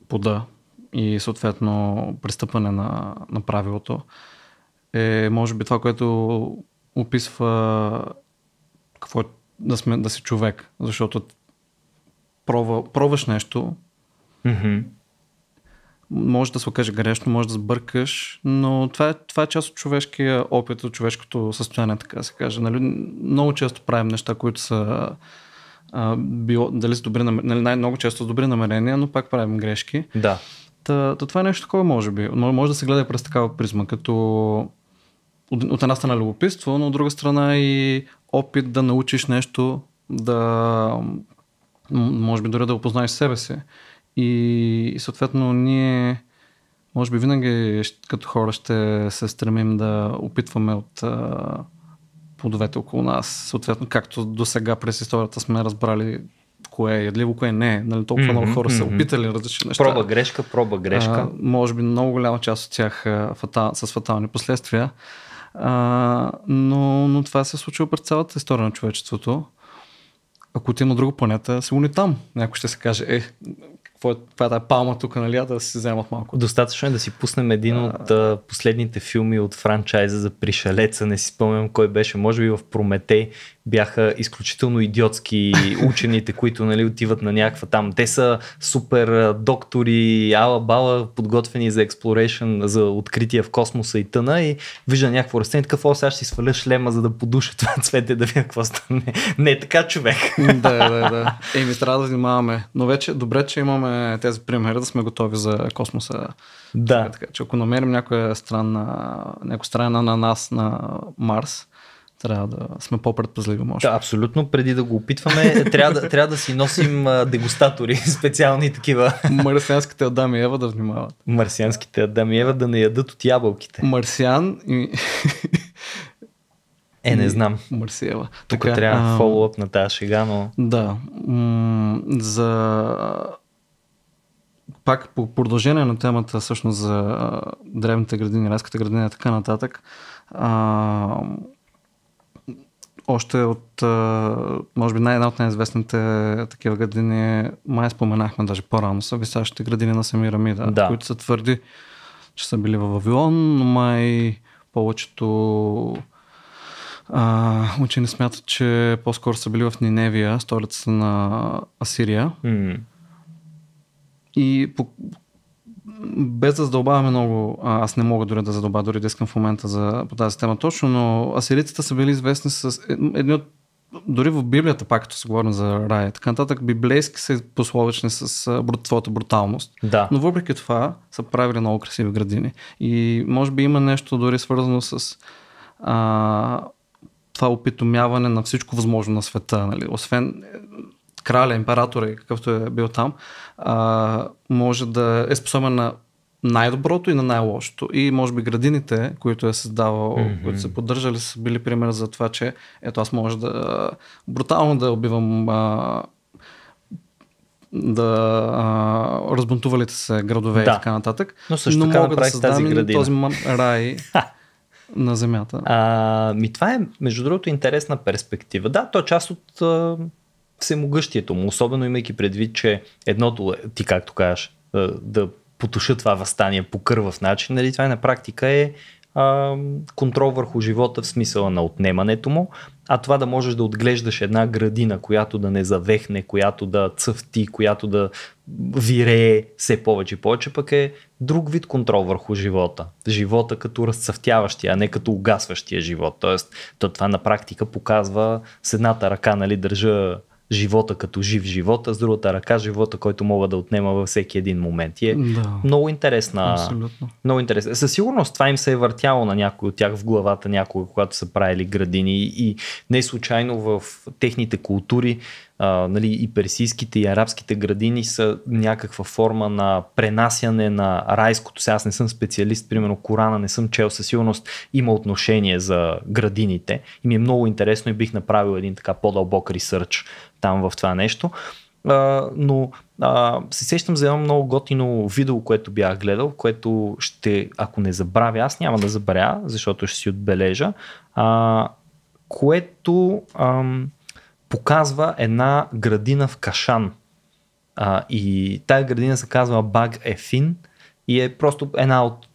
пода и съответно престъпване на, на правилото е може би това, което описва какво е да, сме, да си човек, защото пробва, пробваш нещо, mm-hmm може да се окаже грешно, може да сбъркаш, но това е, това е част от човешкия опит, от човешкото състояние, така се каже. Нали? Много често правим неща, които са а, било, дали с добри намерения, нали, много често с добри намерения, но пак правим грешки. Да. Та, то това е нещо такова, може би. Може да се гледа през такава призма, като от, от една страна любопитство, но от друга страна и опит да научиш нещо, да може би дори да опознаеш себе си. И, и съответно ние, може би винаги като хора ще се стремим да опитваме от а, плодовете около нас. Съответно, както до сега през историята сме разбрали кое е ядливо, кое не е. Нали, толкова mm-hmm, много хора mm-hmm. са опитали различни неща. Проба грешка, проба грешка. А, може би много голяма част от тях а, фатал, с фатални последствия. А, но, но това се е случило през цялата история на човечеството. Ако ти на друга планета, сигурно и там някой ще се каже, е, каквата е, е палма тук, нали, да се вземат малко. Достатъчно е да си пуснем един а... от а, последните филми от франчайза за пришелеца, не си спомням кой беше, може би в Прометей бяха изключително идиотски <laughs> учените, които нали, отиват на някаква там. Те са супер доктори, ала-бала, подготвени за експлорейшн, за открития в космоса и тъна и вижда някакво растение, такъв, о, сега ще си сваля шлема, за да подуша това <laughs> цвете, да видя какво стане. Не е така човек. <laughs> да, да, да. Еми, трябва да внимаваме. Но вече добре, че имаме тези примери, да сме готови за космоса. Да. Така, че ако намерим някоя странна, някоя страна на нас на Марс, трябва да сме по-предпазливи, може. Да, абсолютно. Преди да го опитваме, трябва, да, трябва да си носим дегустатори, <laughs> специални такива. Марсианските Адам и Ева да внимават. Марсианските Адам и Ева да не ядат от ябълките. Марсиан и... Е, не знам. Марсиева. Тук така, трябва а... фоллоуп на тази шега, но... Да. М- за... Пак по продължение на темата всъщност за древните градини, райската градина и така нататък, а, още от, може би, най-една от най-известните такива градини, май споменахме даже по-рано, са висящите градини на Семирамида, да. които се твърди, че са били във Вавилон, но май повечето а, учени смятат, че по-скоро са били в Ниневия, столицата на Асирия. Mm. И по без да задълбаваме много, аз не мога дори да задълбавя, дори да искам в момента за, по тази тема точно, но асирийците са били известни с е, едни от дори в Библията, пак като се говорим за рая, така нататък, библейски са пословични с твоята бруталност. Да. Но въпреки това са правили много красиви градини. И може би има нещо дори свързано с а, това опитомяване на всичко възможно на света. Нали? Освен е, краля, императора, какъвто е бил там, а, може да е способен на най-доброто и на най-лошото. И може би градините, които е създавал, mm-hmm. които са поддържали, са били пример за това, че ето аз може да брутално да убивам а, да а, разбунтувалите се градове да. и така нататък. Но също но така мога да създам тази градина. този рай <laughs> на земята. А, ми това е, между другото, интересна перспектива. Да, то е част от всемогъщието му, особено имайки предвид, че едното, ти както кажеш, да потуша това възстание по кървав начин, нали, това е на практика е а, контрол върху живота в смисъла на отнемането му, а това да можеш да отглеждаш една градина, която да не завехне, която да цъфти, която да вирее все повече и повече, пък е друг вид контрол върху живота. Живота като разцъфтяващия, а не като угасващия живот. Тоест, то това на практика показва с едната ръка, нали, държа живота като жив живота, с другата ръка живота, който мога да отнема във всеки един момент. И е да. много интересна. Абсолютно. Много интересна. Със сигурност това им се е въртяло на някой от тях в главата някога, когато са правили градини и не случайно в техните култури а, нали, и персийските и арабските градини са някаква форма на пренасяне на райското. Сега аз не съм специалист, примерно Корана не съм чел със сигурност, има отношение за градините и ми е много интересно и бих направил един така по-дълбок ресърч там в това нещо. Uh, но uh, се сещам за едно много готино видео, което бях гледал, което ще, ако не забравя, аз няма да забравя, защото ще си отбележа, uh, което показва една градина в Кашан. А, и тази градина се казва Баг Ефин и е просто една от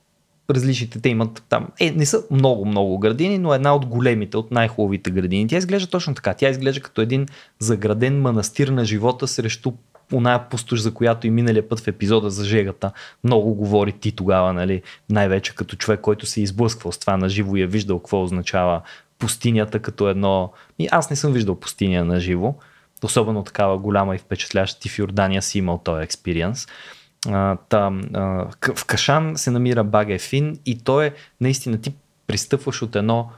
различните, те имат там, е, не са много, много градини, но една от големите, от най-хубавите градини. Тя изглежда точно така. Тя изглежда като един заграден манастир на живота срещу оная пустош, за която и миналия път в епизода за жегата много говори ти тогава, нали? Най-вече като човек, който се е изблъсквал с това на живо и е виждал какво означава пустинята като едно... И аз не съм виждал пустиня на живо, особено такава голяма и впечатляща. Ти в Йордания си имал този експириенс. Там, в Кашан се намира Багефин и той е наистина ти пристъпваш от едно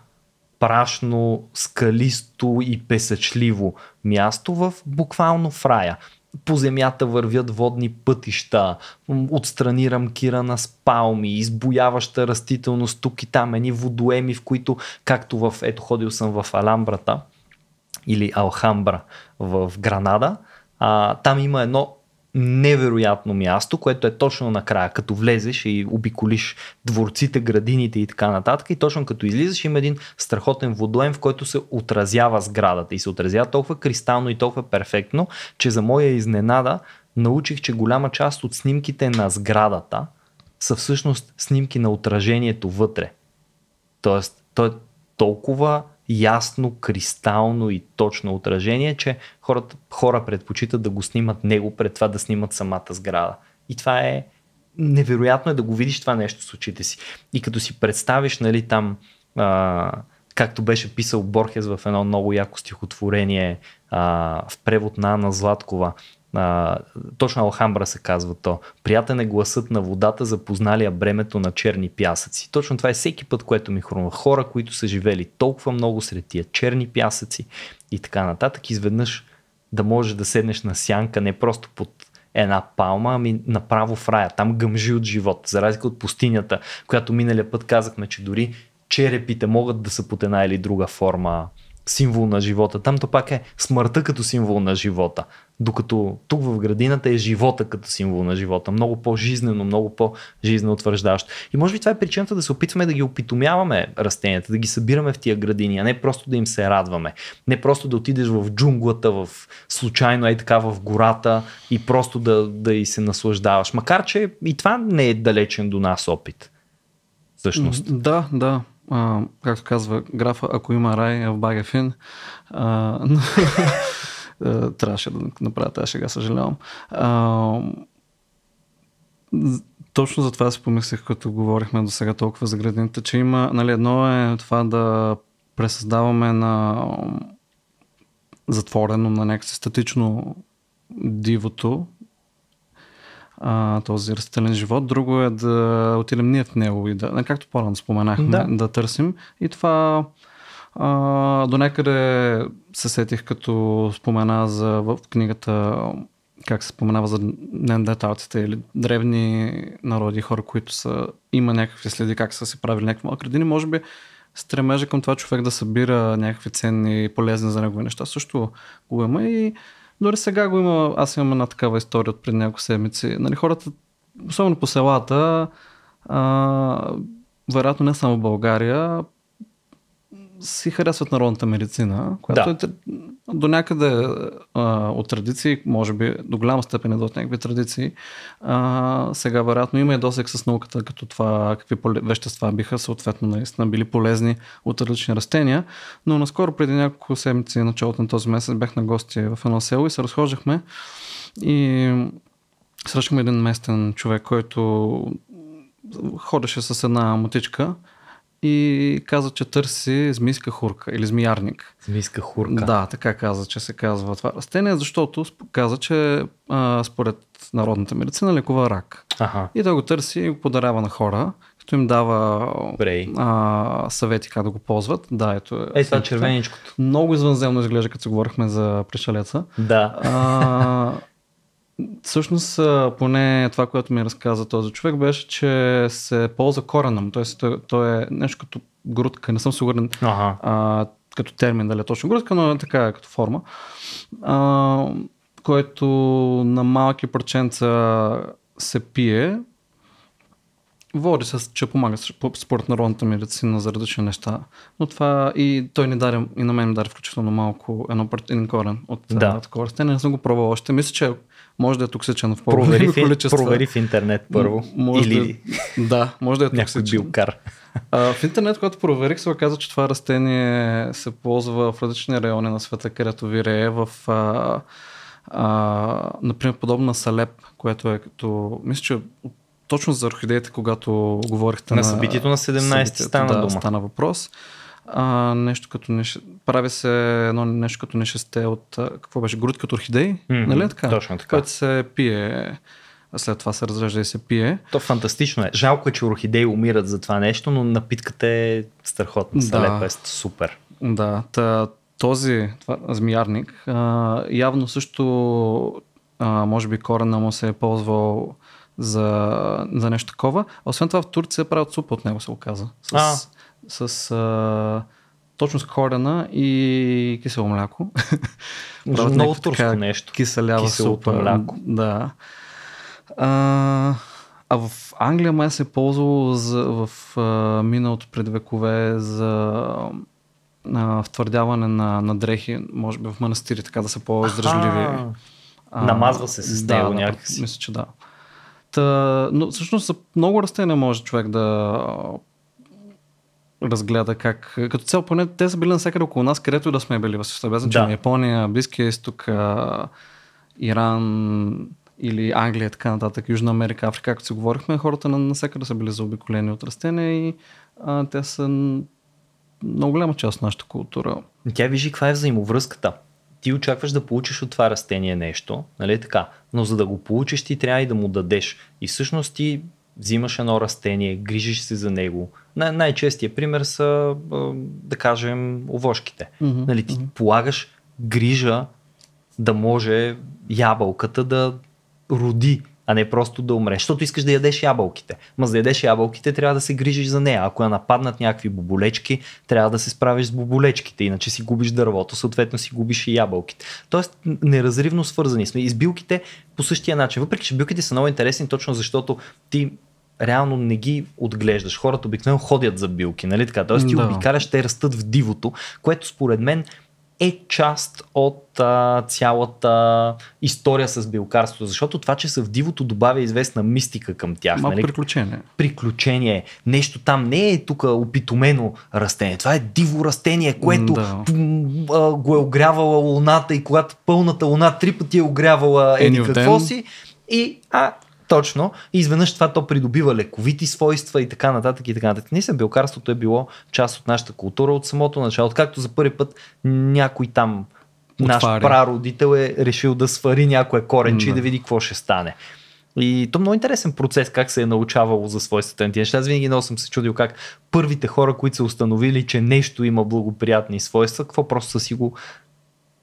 прашно, скалисто и песъчливо място в буквално в рая по земята вървят водни пътища, отстрани рамкирана с палми, избояваща растителност тук и там, едни водоеми, в които, както в, ето ходил съм в Аламбрата или Алхамбра в Гранада, а, там има едно невероятно място, което е точно накрая, като влезеш и обиколиш дворците, градините и така нататък и точно като излизаш има един страхотен водоем, в който се отразява сградата и се отразява толкова кристално и толкова перфектно, че за моя изненада научих, че голяма част от снимките на сградата са всъщност снимки на отражението вътре. Тоест, той е толкова ясно, кристално и точно отражение, че хората, хора предпочитат да го снимат него пред това да снимат самата сграда. И това е невероятно е да го видиш това нещо с очите си. И като си представиш, нали, там, а, както беше писал Борхес в едно много яко стихотворение а, в превод на Анна Златкова, а, точно Алхамбра се казва то. Приятен е гласът на водата, запозналия бремето на черни пясъци. Точно това е всеки път, което ми хрумва. Хора, които са живели толкова много сред тия черни пясъци и така нататък, изведнъж да можеш да седнеш на сянка, не просто под една палма, ами направо в рая. Там гъмжи от живот, за разлика от пустинята, която миналия път казахме, че дори черепите могат да са под една или друга форма символ на живота. Там то пак е смъртта като символ на живота. Докато тук в градината е живота като символ на живота. Много по-жизнено, много по утвърждаващо. И може би това е причината да се опитваме да ги опитомяваме растенията, да ги събираме в тия градини, а не просто да им се радваме. Не просто да отидеш в джунглата, в случайно е така в гората и просто да, да и се наслаждаваш. Макар, че и това не е далечен до нас опит. Всъщност. Да, да а, както казва графа, ако има рай е в Багафин, е а, <laughs> е, трябваше да направя тази шега, съжалявам. А, точно за това си помислих, като говорихме до сега толкова за градините, че има, нали, едно е това да пресъздаваме на затворено, на някакси статично дивото, а, този растителен живот, друго е да отидем ние в него и да, както по-рано споменахме, да. да търсим. И това а, до някъде се сетих, като спомена за, в книгата как се споменава за нендаталците или древни народи, хора, които са, има някакви следи как са си правили някакви малки градини, може би стремежа към това човек да събира някакви ценни и полезни за него неща също го има и дори сега го има, аз имам една такава история от преди няколко седмици. Нали, хората, особено по селата, а, вероятно не само България, си харесват народната медицина, която да. е до някъде а, от традиции, може би до голяма степен е до някакви традиции. А, сега вероятно има и досек с науката, като това какви вещества биха съответно наистина били полезни от различни растения. Но наскоро преди няколко седмици, началото на този месец, бях на гости в едно село и се разхождахме и срещахме един местен човек, който ходеше с една мотичка и каза, че търси змийска хурка или змиярник. Змийска хурка. Да, така каза, че се казва това растение, защото каза, че а, според народната медицина лекува рак. Ага. И той го търси и го подарява на хора, като им дава Брей. а, съвети как да го ползват. Да, ето е. Е, това червеничкото. Много извънземно изглежда, като си говорихме за пришелеца. Да. А, Всъщност, поне това, което ми разказа този човек, беше, че се ползва корена му. Тоест, той, той е нещо като грудка, не съм сигурен ага. а, като термин дали е точно грудка, но е така е като форма. А, който на малки парченца се пие, Води се, че помага според народната медицина за различни неща. Но това и той ни даря, и на мен ми даде включително малко едно един корен от да. такова растение. Не съм го пробвал още. Мисля, че е може да е токсичен в по-големи количества. Провери в интернет първо. може Или... Да, е- да, може да е токсичен. Някой билкар. А, в интернет, когато проверих, се оказа, че това растение се ползва в различни райони на света, където вирее в... А, а, например, подобна салеп, което е като... Мисля, че точно за орхидеите, когато говорихте на... На събитието на 17 събитието, стана да, дума. стана въпрос а, нещо като не, прави се едно нещо като нешесте от, какво беше, грудка от орхидеи, mm-hmm, нали е така? Точно така. Което се пие след това се разрежда и се пие. То фантастично е. Жалко е, че орхидеи умират за това нещо, но напитката е страхотна. Да. Лепо е супер. Да, Та, този това, змиярник а, явно също а, може би корена му се е ползвал за, за нещо такова. освен това в Турция правят супа от него, се оказа. С, а, с а, точно с корена и кисело мляко. <laughs> много турско нещо. Киселява супа. мляко. Да. А, а в Англия май се е ползвало за, в а, миналото пред векове за а, втвърдяване на, на дрехи, може би в манастири, така да са по-издържливи. Намазва се с него да, някакси. Мисля, че да. Та, но всъщност много растения може човек да разгледа как... Като цяло поне те са били навсякъде около нас, където да сме били. Въз без значение да. Япония, Близкия изток, Иран или Англия, така нататък, Южна Америка, Африка, както си говорихме, хората навсякъде са били заобиколени от растения и а, те са много голяма част от нашата култура. Тя вижи каква е взаимовръзката. Ти очакваш да получиш от това растение нещо, нали така, но за да го получиш ти трябва и да му дадеш. И всъщност ти взимаш едно растение, грижиш се за него. Най- най честият пример са, да кажем, овошките. Mm-hmm. Нали, ти mm-hmm. полагаш грижа да може ябълката да роди а не просто да умреш, защото искаш да ядеш ябълките. Ма за да ядеш ябълките трябва да се грижиш за нея. Ако я нападнат някакви боболечки, трябва да се справиш с боболечките, иначе си губиш дървото, съответно си губиш и ябълките. Тоест неразривно свързани сме. И с билките по същия начин. Въпреки, че билките са много интересни, точно защото ти реално не ги отглеждаш. Хората обикновено ходят за билки, нали така? Тоест ти да. обикаляш, те растат в дивото, което според мен е част от а, цялата история с билкарството, защото това, че са в дивото, добавя известна мистика към тях. Малко нали? приключение. Приключение. Нещо там не е тук опитомено растение. Това е диво растение, което да. а, го е огрявала луната и когато пълната луна три пъти е огрявала еди какво си. И а, точно. И изведнъж това то придобива лековити свойства и така нататък и така нататък. съм белкарството е било част от нашата култура от самото начало. Както за първи път някой там Отваря. наш прародител е решил да свари някое коренче mm. и да види какво ще стане. И то е много интересен процес, как се е научавало за свойствата на тия неща. Аз винаги много съм се чудил как първите хора, които са установили, че нещо има благоприятни свойства, какво просто са си го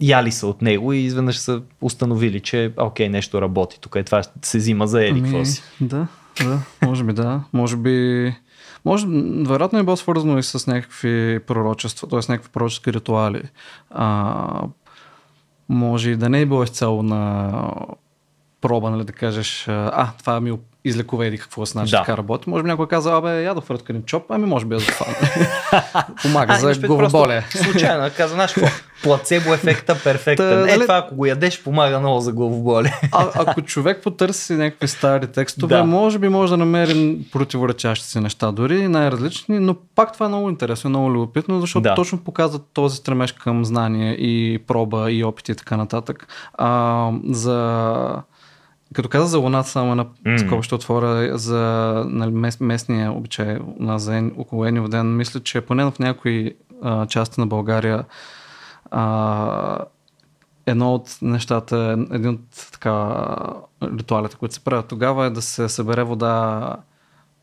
яли са от него и изведнъж са установили, че окей, нещо работи. Тук е това се взима за Ели, ами, си. Да, да, може би да. Може би... Може, вероятно е било свързано и с някакви пророчества, т.е. някакви пророчески ритуали. А, може и да не е било изцяло на проба, нали, да кажеш, а, това ми излекува еди какво с нашата да. така работи. Може би някой каза, абе, я да фрътканим чоп, ами може би я е за това. <laughs> Помага а, за главоболие. Случайно, <laughs> каза, знаеш какво? Плацебо ефекта перфектен. Та, е, ли... Нали- това ако го ядеш, помага много за главоболие. <laughs> а, ако човек потърси някакви стари текстове, да. може би може да намерим противоречащи си неща, дори най-различни, но пак това е много интересно, много любопитно, защото да. точно показва този стремеж към знание и проба и опити и така нататък. А, за като каза за Луната, само на mm. скоро ще отворя за нали, местния обичай на Зен около Енио ден, мисля, че поне в някои а, части на България а, едно от нещата, един от така, ритуалите, които се правят тогава е да се събере вода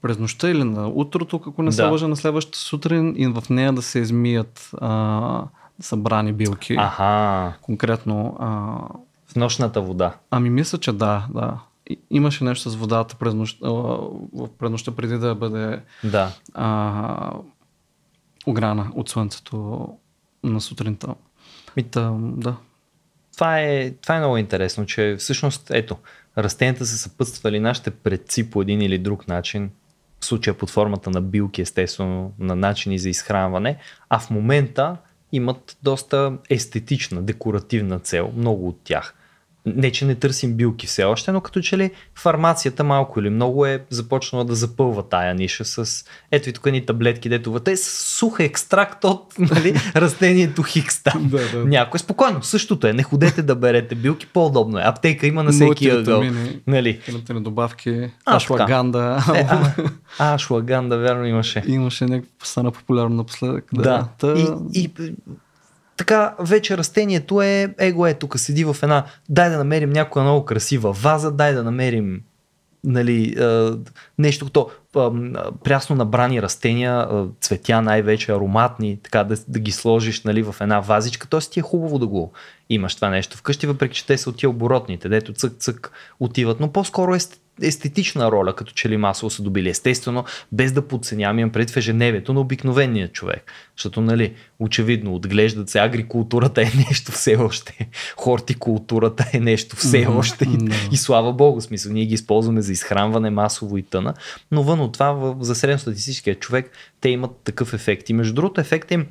през нощта или на утрото, ако не се да. лъжа, на следващата сутрин и в нея да се измият а, събрани билки. Аха. Конкретно а, в нощната вода. Ами мисля, че да, да. И, имаше нещо с водата през нощта, пред нощта преди да бъде да. А, ограна от слънцето на сутринта. И Там, да. Това е, това е много интересно, че всъщност, ето, растенията са съпътствали нашите предци по един или друг начин, в случая под формата на билки, естествено, на начини за изхранване, а в момента имат доста естетична, декоративна цел, много от тях не, че не търсим билки все още, но като че ли фармацията малко или много е започнала да запълва тая ниша с ето и тук ни таблетки, дето те с сух екстракт от <laughs> нали, растението хикс там. <laughs> да, да. Някой е спокойно, същото е, не ходете да берете билки, по-удобно е. Аптека има на всеки ъгъл. Нали? на добавки, ашлаганда. Е, а, <laughs> ашлаганда, вярно имаше. Имаше, стана популярно напоследък. Да. да. Та... И, и така вече растението е, его е, тук седи в една, дай да намерим някоя много красива ваза, дай да намерим нали, е, нещо като прясно набрани растения, цветя най-вече, ароматни, така да, да ги сложиш нали, в една вазичка, т.е. ти е хубаво да го имаш това нещо вкъщи, въпреки че те са от тия оборотните, дето цък-цък отиват, но по-скоро е естетична роля, като че ли масово са добили. Естествено, без да подценявам им пред в ежедневието на обикновения човек. Защото, нали, очевидно, отглеждат се, агрикултурата е нещо все още, хортикултурата е нещо все no, още no. <laughs> И, и слава богу, смисъл, ние ги използваме за изхранване масово и тъна, но вън от това, за средностатистическия човек, те имат такъв ефект. И между другото, ефект им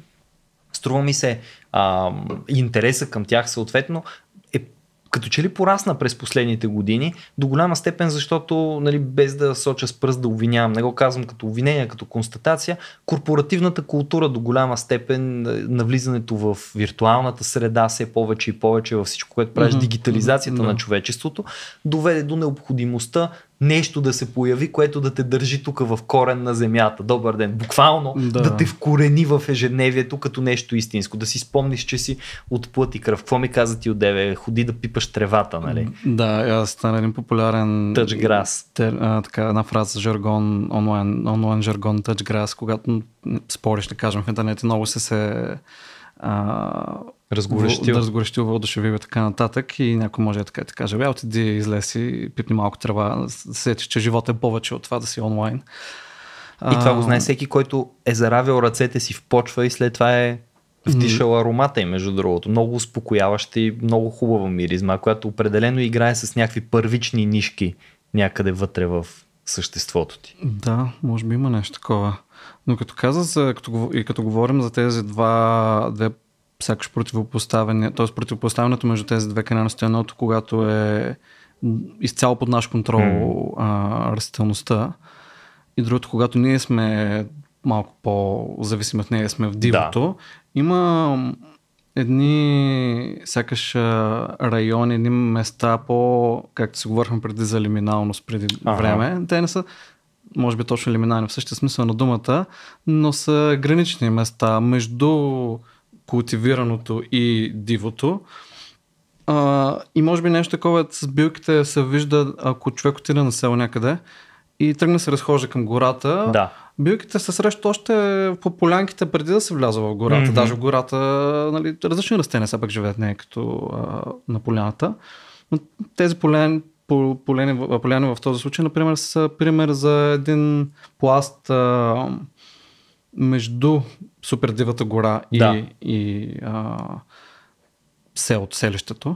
струва ми се а, интереса към тях съответно като че ли порасна през последните години, до голяма степен, защото, нали, без да соча с пръст да обвинявам, не го казвам като обвинение, като констатация, корпоративната култура до голяма степен, е, навлизането в виртуалната среда все повече и повече във всичко, което правиш, mm-hmm. дигитализацията mm-hmm. на човечеството, доведе до необходимостта нещо да се появи, което да те държи тук в корен на земята. Добър ден. Буквално да. да те вкорени в ежедневието като нещо истинско. Да си спомниш, че си от плът и кръв. Какво ми каза ти от деве? Ходи да пипаш тревата, нали? Да, аз стана един популярен... Тъчграс. така, една фраза, жаргон, онлайн, онлайн жаргон, тъчграс, когато спориш, да кажем, в интернет много се се а, разгорещил. Да разгорещил, въодушевил и така нататък. И някой може така да каже, бе, отиди, излез и пипни малко тръба, сетиш, че живота е повече от това да си онлайн. И това го знае всеки, който е заравил ръцете си в почва и след това е вдишал аромата и между другото. Много успокояваща и много хубава миризма, която определено играе с някакви първични нишки някъде вътре в съществото ти. Да, може би има нещо такова. Но като каза, за, като, и като говорим за тези два, две сякаш противопоставяне, т.е. противопоставянето между тези две каналности, едното, когато е изцяло под наш контрол mm. а, растителността, и другото, когато ние сме малко по-зависими от нея, сме в дивото, да. има едни сякаш райони, едни места по, както си говорихме преди за лиминалност преди ага. време, те не са може би точно лиминарни в същия смисъл на думата, но са гранични места между култивираното и дивото. А, и може би нещо такова с билките се вижда, ако човек отиде на село някъде и тръгне се разхожда към гората. Да. Билките се срещат още по полянките преди да се вляза в гората. Mm-hmm. Даже в гората нали, различни растения все пак живеят не е като а, на поляната. Но тези поляни, поляни в този случай, например, са пример за един пласт а, между Супердивата гора и, да. и а, селото, селището.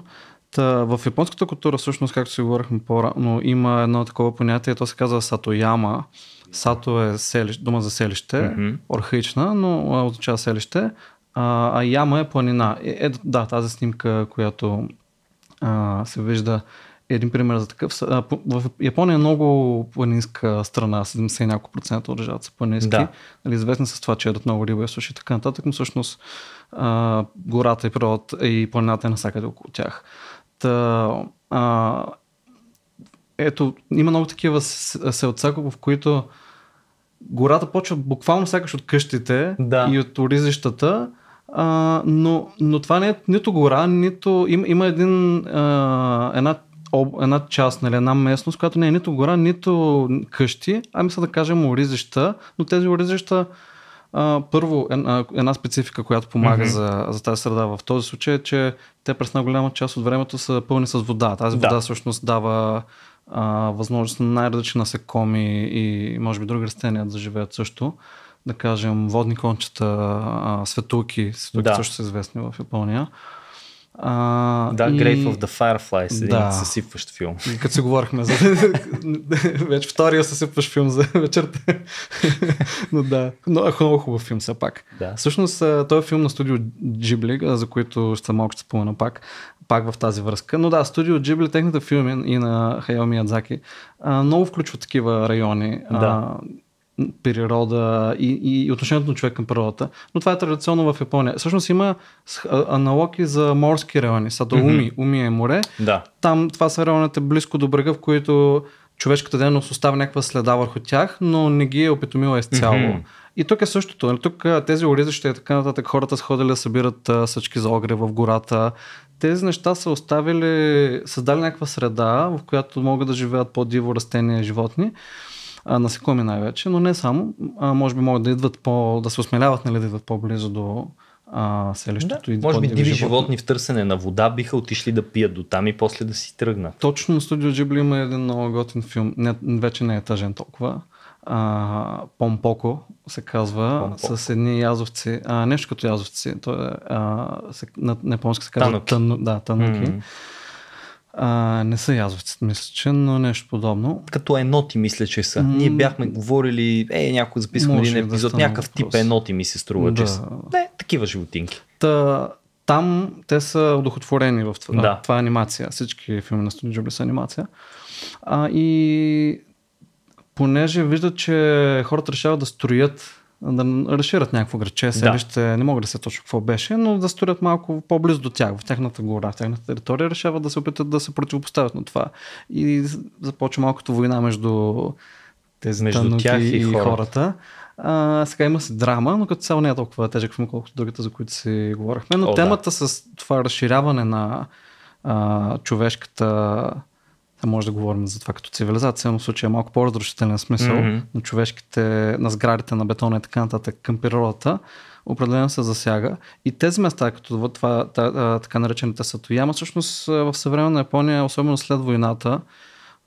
Та, в японската култура, всъщност, както си говорихме по-рано, има едно такова понятие, то се казва сатояма. Сато е селищ, дума за селище, mm-hmm. орхаична, но означава селище. А, а яма е планина. Е, е, да, тази снимка, която а, се вижда, е един пример за такъв. В Япония е много планинска страна, 70 няколко процента от държавата са планински. Да. Нали, известни с това, че едат много риба и суши и така нататък, но всъщност а, гората и природата и планината е насякъде около тях. Та, а, ето, има много такива селца, в които гората почва буквално сякаш от къщите да. и от туризищата, но, но това не е нито гора, нито... Им, има един, а, една об, една част, нали, една местност, която не е нито гора, нито къщи, ами са да кажем оризища, но тези оризища а, първо една, една специфика, която помага mm-hmm. за, за тази среда в този случай е, че те през една голяма част от времето са пълни с вода. Тази вода всъщност дава а, възможност на най-различни насекоми и може би други растения да живеят също. Да кажем водни кончета, а, светулки, светулки да. също са известни в Япония. А, да, и... Grave of the Fireflies, да. съсипващ филм. И като си говорихме за... <laughs> Вече втория съсипващ филм за вечерта. <laughs> Но да, но, е много хубав филм все пак. Да. Всъщност, този е филм на студио Ghibli, за които ще малко ще спомена пак, пак в тази връзка. Но да, студио Джибли, техните филми и на Хайо Миядзаки много включват такива райони. Да. А, природа и, и отношението на човек към природата. Но това е традиционно в Япония. Всъщност има аналоги за морски райони. Сато mm-hmm. Уми, Уми е море. Да. Там това са районите близко до брега, в които човешката дейност остава някаква следа върху тях, но не ги е опитомила изцяло. Mm-hmm. И тук е същото. Нали, тук тези оризащи и така нататък хората са ходили да събират съчки за огре в гората. Тези неща са оставили, създали някаква среда, в която могат да живеят по-диво растения и животни а, насекоми най-вече, но не само. А, може би могат да идват по, да се осмеляват нали, да идват по-близо до а, селището. Да, и може би диви животни. животни в търсене на вода биха отишли да пият до там и после да си тръгнат. Точно на студио Джибли има един много готин филм, не, вече не е тъжен толкова. А, Помпоко се казва, Помпоко. с едни язовци, а, нещо като язовци, то е, а, се, на, японски се казва тануки. Тън, да, тануки. Mm-hmm а, не са язовците, мисля, че, но нещо подобно. Като еноти, мисля, че са. М- Ние бяхме говорили, е, някой записва един епизод, да някакъв въпрос. тип еноти ми се струва, да. че са. Не, такива животинки. Та, там те са одохотворени в това. Да. Това е анимация. Всички филми на Студио Джобли са анимация. А, и понеже виждат, че хората решават да строят да разширят някакво градче, селище, да. не мога да се точно какво беше, но да строят малко по-близо до тях, в тяхната гора, в тяхната територия, решават да се опитат да се противопоставят на това. И започва малкото война между тези между тях и, и хората. хората. А, сега има се драма, но като цяло не е толкова тежък колкото другите, за които си говорихме. Но О, темата да. с това разширяване на а, човешката а може да говорим за това като цивилизация, но в случая е малко по-разрушителен смисъл mm-hmm. на човешките, на сградите, на бетона и така нататък към природата, определено се засяга. И тези места, като това, така наречената Сатояма, всъщност в съвременна Япония, особено след войната,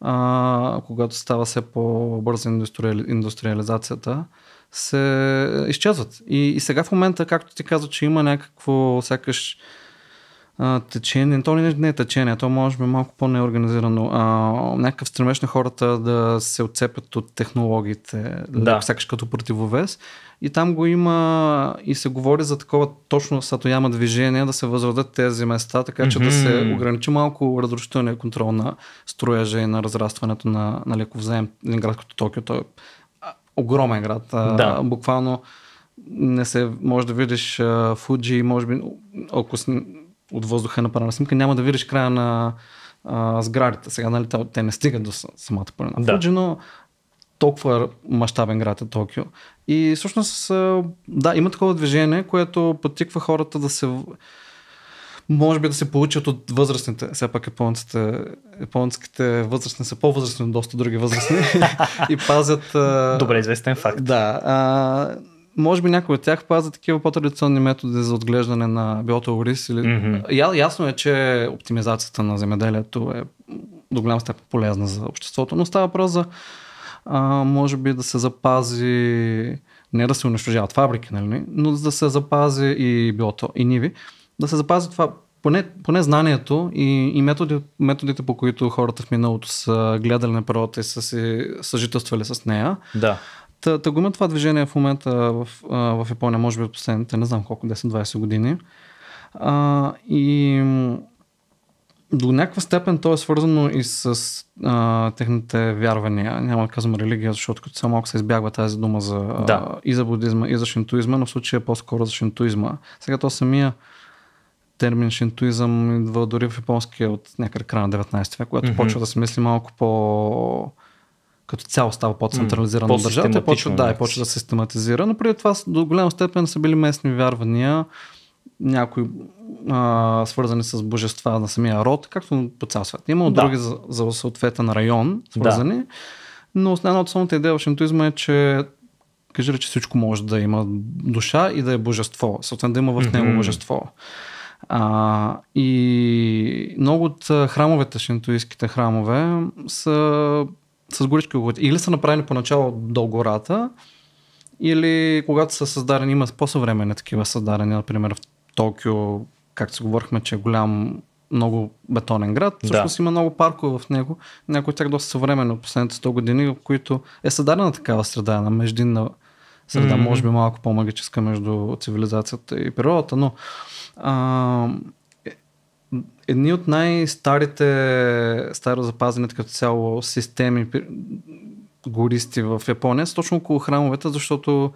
а, когато става все по-бърза индустриали, индустриализацията, се изчезват. И, и сега в момента, както ти казва, че има някакво, сякаш, а, течение, то не, не е течение, то може би е малко по-неорганизирано. А, някакъв стремеж на хората да се отцепят от технологиите, да. сякаш като противовес. И там го има и се говори за такова точно сатояма движение, да се възродят тези места, така че mm-hmm. да се ограничи малко разрушителния контрол на строежа и на разрастването на, на лековзем. Град като Токио, той е огромен град. Да. А, буквално не се, може да видиш Фуджи, може би, ако от въздуха на е направена снимка, няма да видиш края на а, сградите. Сега, нали, те не стигат до самата пълна, Да. Фуджи, но толкова е мащабен град е Токио. И всъщност, да, има такова движение, което потиква хората да се може би да се получат от възрастните. Все пак японците, японските възрастни са по-възрастни от доста други възрастни <laughs> и пазят... Добре известен факт. Да. А, може би някои от тях пазят такива по-традиционни методи за отглеждане на ориз. Или... Mm-hmm. Я, ясно е, че оптимизацията на земеделието е до голям степен полезна за обществото, но става въпрос за а, може би да се запази не да се унищожават фабрики, нали, но да се запази и биото, и ниви, да се запази това поне, поне знанието и, и методи, методите, по които хората в миналото са гледали на природата и са си съжителствали с нея. Да. Та, та го има това движение в момента в, в Япония, може би от последните, не знам колко, 10-20 години. А, и до някаква степен то е свързано и с а, техните вярвания. Няма да казвам религия, защото като само малко се избягва тази дума за, да. а, и за будизма, и за шинтуизма, но в случая е по-скоро за шинтуизма. Сега то самия термин шинтуизъм идва дори в японския от някъде края на 19 век, когато mm-hmm. почва да се мисли малко по като цяло става по-централизирана mm, държавата почва, да, почва да се систематизира, но преди това до голяма степен са били местни вярвания, някои а, свързани с божества на самия род, както по цял свят. Има да. други за, за съответен район, свързани, да. но една от основната идея в шинтуизма е, че кажи ли, че всичко може да има душа и да е божество, съответно да има в него mm-hmm. божество. А, и много от храмовете, шинтуистските храмове, са с горички огурци. Или са направени поначало гората, или когато са създадени, има по-съвременни такива създадени, например в Токио, както си говорихме, че е голям много бетонен град. Да. Всъщност има много паркове в него. Някои от тях доста съвременни от последните 100 години, в които е създадена такава среда, на междинна среда, mm-hmm. може би малко по-магическа между цивилизацията и природата, но а, едни от най-старите, старо като цяло системи гористи в Япония са точно около храмовете, защото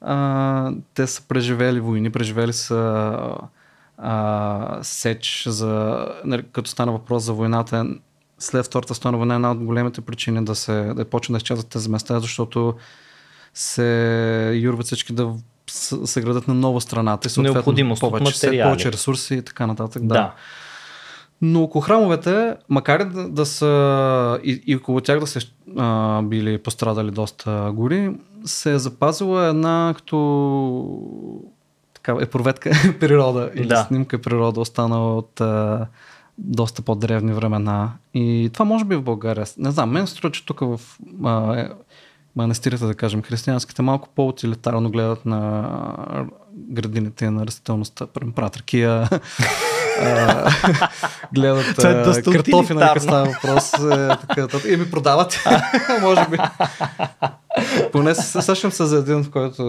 а, те са преживели войни, преживели са а, сеч, за, нали, като стана въпрос за войната, след Втората стойна война е една от големите причини да се да почне да изчезват тези места, е защото се юрват всички да се съградат на нова страната и съответно Необходимост повече, от материали. повече ресурси и така нататък. Да. да. Но около храмовете, макар да, да са и, и около тях да са а, били пострадали доста гори, се е запазила една като така, епроветка <laughs> природа или да. снимка природа останала от а, доста по-древни времена. И това може би в България. Не знам, мен струва, че тук в а, е, манастирите, да кажем, християнските, малко по-утилитарно гледат на градините на растителността, пратракия, <laughs> гледат е картофи, на нали, става въпрос. И е, ми продават, <laughs> може би. Поне сещам се за един, в който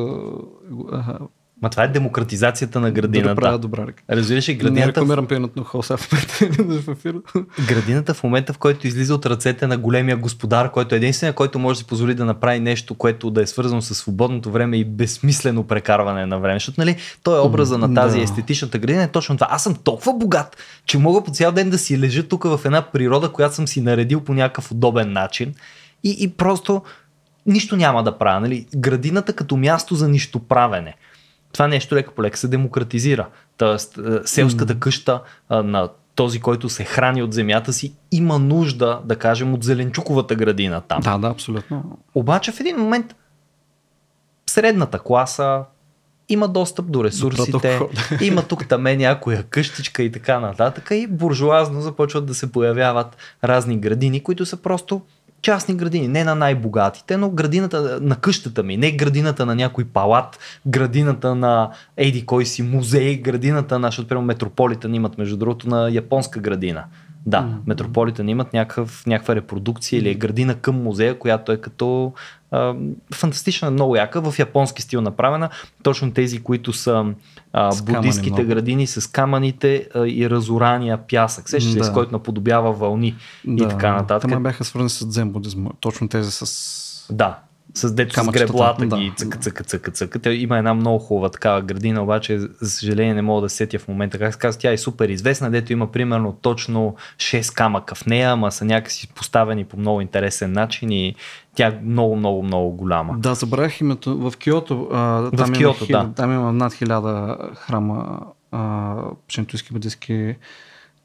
Ма това е демократизацията на градината. Да, правя добра река. Разбираш ли, градината... Не рекламирам пиенът на Холса в момента. <laughs> градината в момента, в който излиза от ръцете на големия господар, който е единствения, който може да си позволи да направи нещо, което да е свързано с свободното време и безсмислено прекарване на време. Защото, нали, той е образа на тази естетичната градина е точно това. Аз съм толкова богат, че мога по цял ден да си лежа тук в една природа, която съм си наредил по някакъв удобен начин. И, и просто нищо няма да правя. Нали? Градината като място за нищо правене това нещо леко по лека се демократизира. Тоест, е, селската къща на този, който се храни от земята си, има нужда, да кажем, от зеленчуковата градина там. Да, да, абсолютно. Обаче в един момент средната класа има достъп до ресурсите, до <laughs> има тук таме някоя къщичка и така нататък и буржуазно започват да се появяват разни градини, които са просто частни градини, не на най-богатите, но градината на къщата ми, не градината на някой палат, градината на еди кой си музей, градината на, защото примерно Метрополитен имат между другото на японска градина. Да, mm-hmm. Метрополитен имат някакъв, някаква репродукция или е градина към музея, която е като фантастична, много яка, в японски стил направена. Точно тези, които са а, буддийските градини с камъните а, и разорания пясък, се, да. с който наподобява вълни да. и така нататък. Това бяха свързани с дзен будизма, точно тези с... Да, с дето с греблата да. ги цъка, цъка, цъка, цъка. Те, има една много хубава такава градина, обаче за съжаление не мога да сетя в момента. Как се казва, тя е супер известна, дето има примерно точно 6 камъка в нея, ама са някакси поставени по много интересен начин и тя е много, много, много голяма. Да, забравях името. В Киото, а, там, в има, Киото, има, да. там има над хиляда храма а, шинтуйски,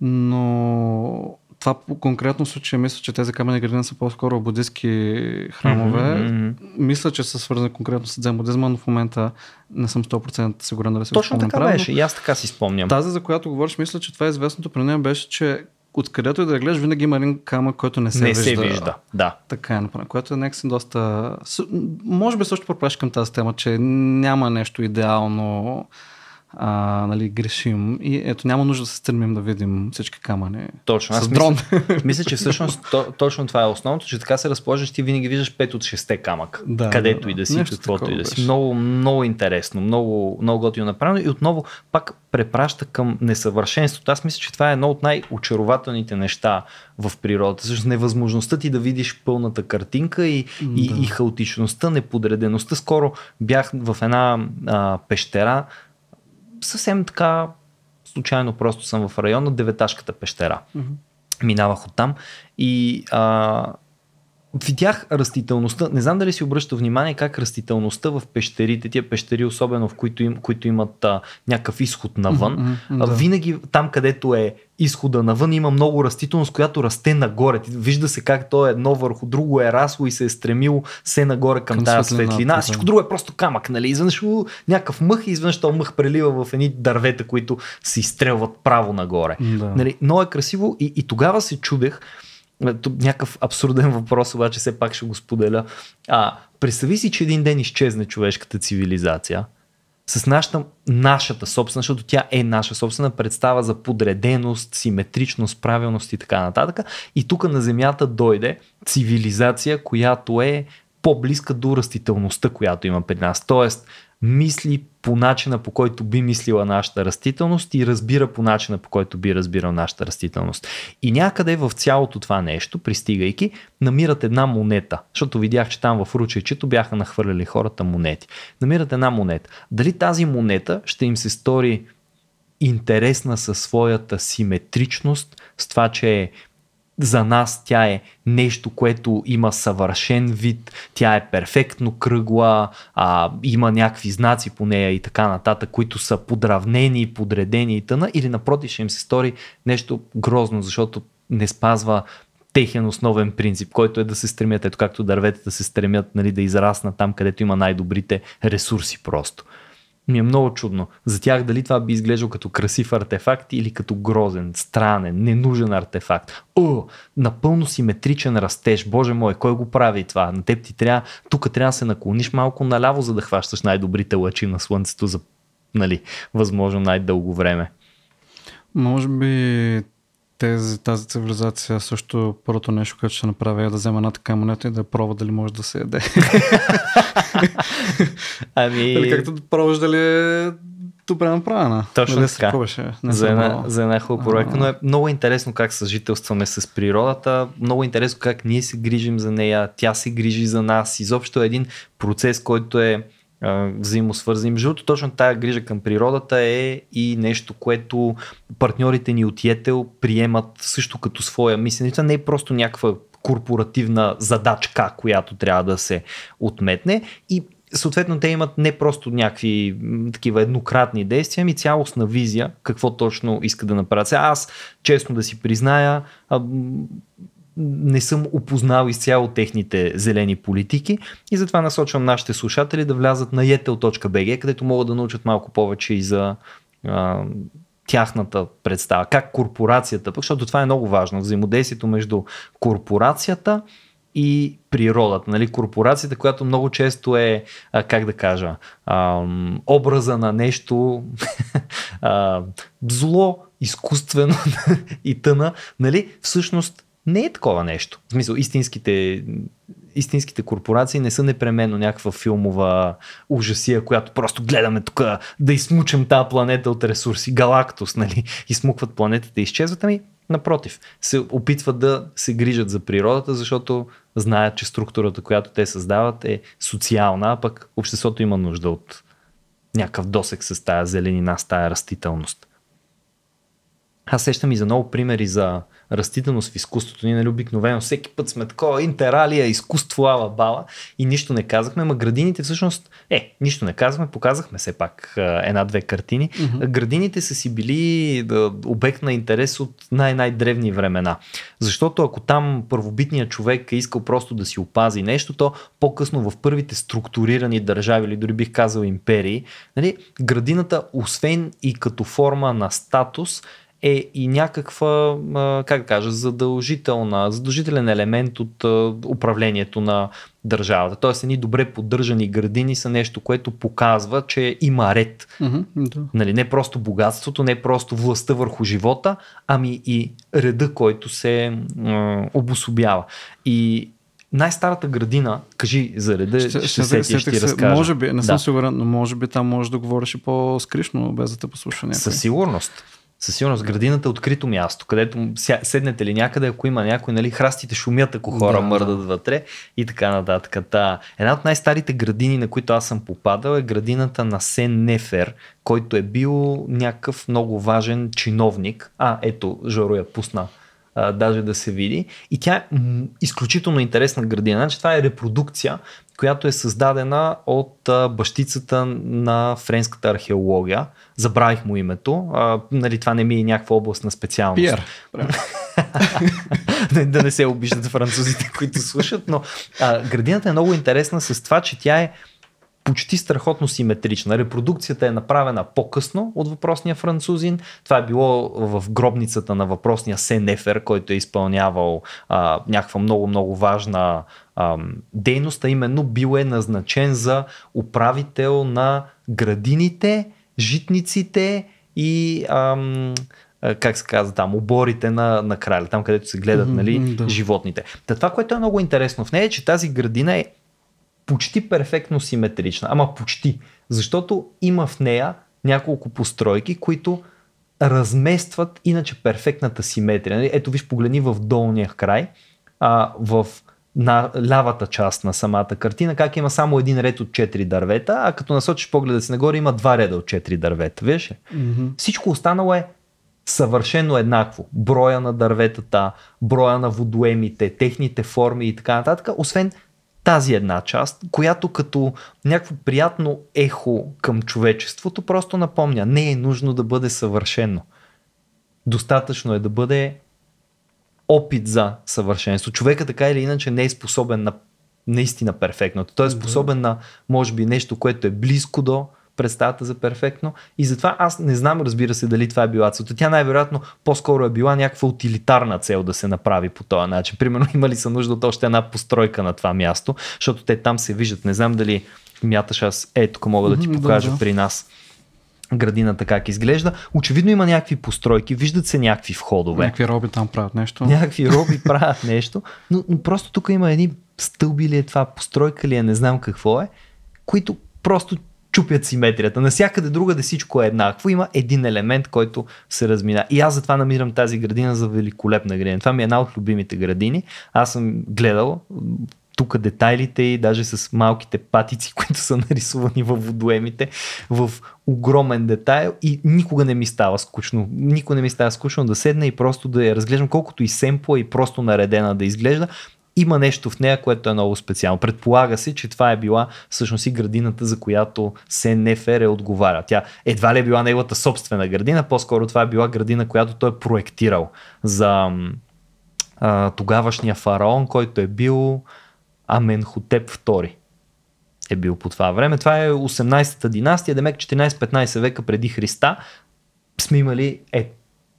но това по конкретно случай мисля, че тези камени градини са по-скоро буддистки храмове. Mm-hmm. Мисля, че са свързани конкретно с дзен буддизма, но в момента не съм 100% сигурен дали се Точно така правил, беше, и аз така си спомням. Тази, за която говориш, мисля, че това е известното при нея беше, че откъдето и да гледаш, винаги има един камък, който не се не вижда. Не се вижда, да. Така е, направено, което е някакси доста... Може би също пропаш към тази тема, че няма нещо идеално а, нали, грешим. И ето, няма нужда да се стремим да видим всички камъни. Точно. Аз дрон. Мисля, <laughs> мисля, че всъщност то, точно това е основното, че така се разположиш, ти винаги виждаш 5 от 6 камък. Да, където да, и да си, каквото и да си. Много, много интересно, много, много готино направено. И отново пак препраща към несъвършенството. Аз мисля, че това е едно от най-очарователните неща в природата. Също невъзможността ти да видиш пълната картинка и, да. и, и хаотичността, неподредеността. Скоро бях в една а, пещера, съвсем така случайно просто съм в района, деветашката пещера. Mm-hmm. Минавах оттам и а, видях растителността. Не знам дали си обръща внимание как растителността в пещерите, тия пещери, особено в които, им, които имат а, някакъв изход навън, mm-hmm, да. а, винаги там, където е изхода навън, има много растителност, която расте нагоре. Вижда се как то е едно върху друго е расло и се е стремило се нагоре към, към тази светлина. светлина. Всичко друго е просто камък, нали? Изведнъж някакъв мъх и изведнъж мъх прелива в едни дървета, които се изстрелват право нагоре. Да. Нали? Но е красиво и, и тогава се чудех, е, някакъв абсурден въпрос, обаче все пак ще го споделя. А, представи си, че един ден изчезне човешката цивилизация с нашата, нашата собствена, защото тя е наша собствена представа за подреденост, симетричност, правилност и така нататък. И тук на Земята дойде цивилизация, която е по-близка до растителността, която има при нас. Тоест, мисли по начина по който би мислила нашата растителност и разбира по начина по който би разбирал нашата растителност. И някъде в цялото това нещо, пристигайки, намират една монета, защото видях, че там в ручейчето бяха нахвърляли хората монети. Намират една монета. Дали тази монета ще им се стори интересна със своята симетричност, с това, че е за нас тя е нещо, което има съвършен вид, тя е перфектно кръгла, а, има някакви знаци по нея и така нататък, които са подравнени, подредени и тъна, или напротив ще им се стори нещо грозно, защото не спазва техен основен принцип, който е да се стремят, ето както дърветата се стремят нали, да израснат там, където има най-добрите ресурси просто ми е много чудно. За тях дали това би изглеждало като красив артефакт или като грозен, странен, ненужен артефакт. О, напълно симетричен растеж, боже мой, кой го прави това? На теб ти трябва, тук трябва да се наклониш малко наляво, за да хващаш най-добрите лъчи на слънцето за нали, възможно най-дълго време. Може би тези, тази цивилизация също първото нещо, което ще направя е да взема една така монета и да пробва дали може да се яде. <laughs> ами... Или нали, както да пробваш дали е добре направена. Точно дали така. Пробваше, не за, една, много... за една хубава проверка, но е много интересно как съжителстваме с природата, много интересно как ние се грижим за нея, тя се грижи за нас. Изобщо е един процес, който е взаимосвързани. Между другото, точно тази грижа към природата е и нещо, което партньорите ни от Етел приемат също като своя мислене. Това не е просто някаква корпоративна задачка, която трябва да се отметне и съответно те имат не просто някакви такива еднократни действия, ами цялостна визия какво точно иска да направят. Сега аз честно да си призная, не съм опознал изцяло техните зелени политики и затова насочвам нашите слушатели да влязат на yetel.bg, където могат да научат малко повече и за а, тяхната представа, как корпорацията, пък, защото това е много важно, взаимодействието между корпорацията и природата. Нали? Корпорацията, която много често е, а, как да кажа, а, образа на нещо <laughs> а, зло, изкуствено <laughs> и тъна, нали? всъщност не е такова нещо. В смисъл, истинските, истинските корпорации не са непременно някаква филмова ужасия, която просто гледаме тук да измучим тази планета от ресурси. Галактус, нали? Измукват планетата и изчезват. Ами, напротив, се опитват да се грижат за природата, защото знаят, че структурата, която те създават е социална, а пък обществото има нужда от някакъв досек с тая зеленина, с тая растителност. Аз сещам и за много примери за растителност в изкуството. Ние нали обикновено всеки път сме такова интералия, изкуство, ала бала и нищо не казахме, ма градините всъщност, е, нищо не казахме, показахме все пак една-две картини. Mm-hmm. Градините са си били обект на интерес от най-най-древни времена. Защото ако там първобитният човек е искал просто да си опази нещо, то по-късно в първите структурирани държави или дори бих казал империи, нали, градината, освен и като форма на статус, е и някаква, как да кажа, задължителна, задължителен елемент от управлението на държавата. Тоест, едни добре поддържани градини са нещо, което показва, че има ред. Mm-hmm, да. нали, не просто богатството, не просто властта върху живота, ами и реда, който се обособява. И най-старата градина, кажи за реда, ще, ще, ще сетя, ще ти разкажа. Може би, не съм да. сигурен, но може би там може да говориш и по-скришно, без да те послушане. Със сигурност със сигурност градината е открито място, където седнете ли някъде, ако има някой, нали, храстите шумят, ако хора да, мърдат да. вътре и така нататък. Та, една от най-старите градини, на които аз съм попадал е градината на Сен Нефер, който е бил някакъв много важен чиновник. А, ето, Жоро я пусна а, даже да се види. И тя е м- изключително интересна градина. Значи, това е репродукция която е създадена от бащицата на френската археология. Забравих му името. А, нали, това не ми е някаква област на специалност. Пиер. <laughs> да не се обиждат французите, които слушат, но а, градината е много интересна с това, че тя е почти страхотно симетрична. Репродукцията е направена по-късно от въпросния французин. Това е било в гробницата на въпросния Сенефер, който е изпълнявал а, някаква много-много важна а, дейност, а именно бил е назначен за управител на градините, житниците и ам, как се казва там, оборите на, на краля, там където се гледат mm-hmm, нали, да. животните. Та това, което е много интересно в нея е, че тази градина е почти перфектно симетрична. Ама почти. Защото има в нея няколко постройки, които разместват иначе перфектната симетрия. Нали, ето виж, погледни в долния край, а, в на лявата част на самата картина, как има само един ред от четири дървета, а като насочиш погледа си нагоре, има два реда от четири дървета. Виж? Mm-hmm. Всичко останало е съвършено еднакво. Броя на дърветата, броя на водоемите, техните форми и така нататък, освен тази една част, която като някакво приятно ехо към човечеството просто напомня, не е нужно да бъде съвършено. Достатъчно е да бъде опит за съвършенство. Човека така или иначе не е способен на наистина перфектното. Той е способен на, може би, нещо, което е близко до, представата за перфектно. И затова аз не знам, разбира се, дали това е била целта. Тя най-вероятно по-скоро е била някаква утилитарна цел да се направи по този начин. Примерно <laughs> има ли са нужда от още една постройка на това място, защото те там се виждат. Не знам дали мяташ аз, е, тук мога да ти покажа да, да. при нас градината как изглежда. Очевидно има някакви постройки, виждат се някакви входове. Някакви роби там правят нещо. Някакви роби <laughs> правят нещо, но, но просто тук има едни стълби ли е това, постройка ли е, не знам какво е, които просто чупят симетрията. Насякъде другаде всичко е еднакво. Има един елемент, който се размина. И аз затова намирам тази градина за великолепна градина. Това ми е една от любимите градини. Аз съм гледал тук детайлите и даже с малките патици, <laughs> които са нарисувани във водоемите, в огромен детайл и никога не ми става скучно. Никога не ми става скучно да седна и просто да я разглеждам, колкото и семпла и просто наредена да изглежда има нещо в нея, което е много специално. Предполага се, че това е била всъщност и градината, за която се нефер е отговаря. Тя едва ли е била неговата собствена градина, по-скоро това е била градина, която той е проектирал за а, тогавашния фараон, който е бил Аменхотеп II е бил по това време. Това е 18-та династия, демек 14-15 века преди Христа сме имали е,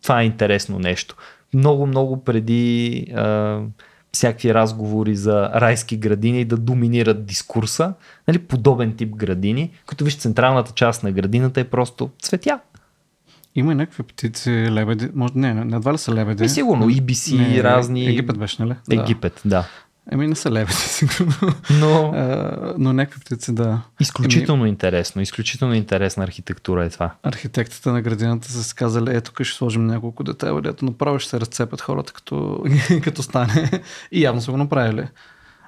това е интересно нещо. Много, много преди е, всякакви разговори за райски градини и да доминират дискурса. Нали, подобен тип градини, като виж централната част на градината е просто цветя. Има и някакви птици, лебеди, може не, не едва ли са лебеди. И ами сигурно, ИБС, не, разни. Египет беше, нали? Египет, да. Еми не са левите, <laughs> сигурно. Но, а, но някакви птици, да. Изключително Еми... интересно, изключително интересна архитектура е това. Архитектите на градината са си казали, Ето ще сложим няколко детайла, дето направо ще се разцепят хората, като, <laughs> като стане. И явно са го направили.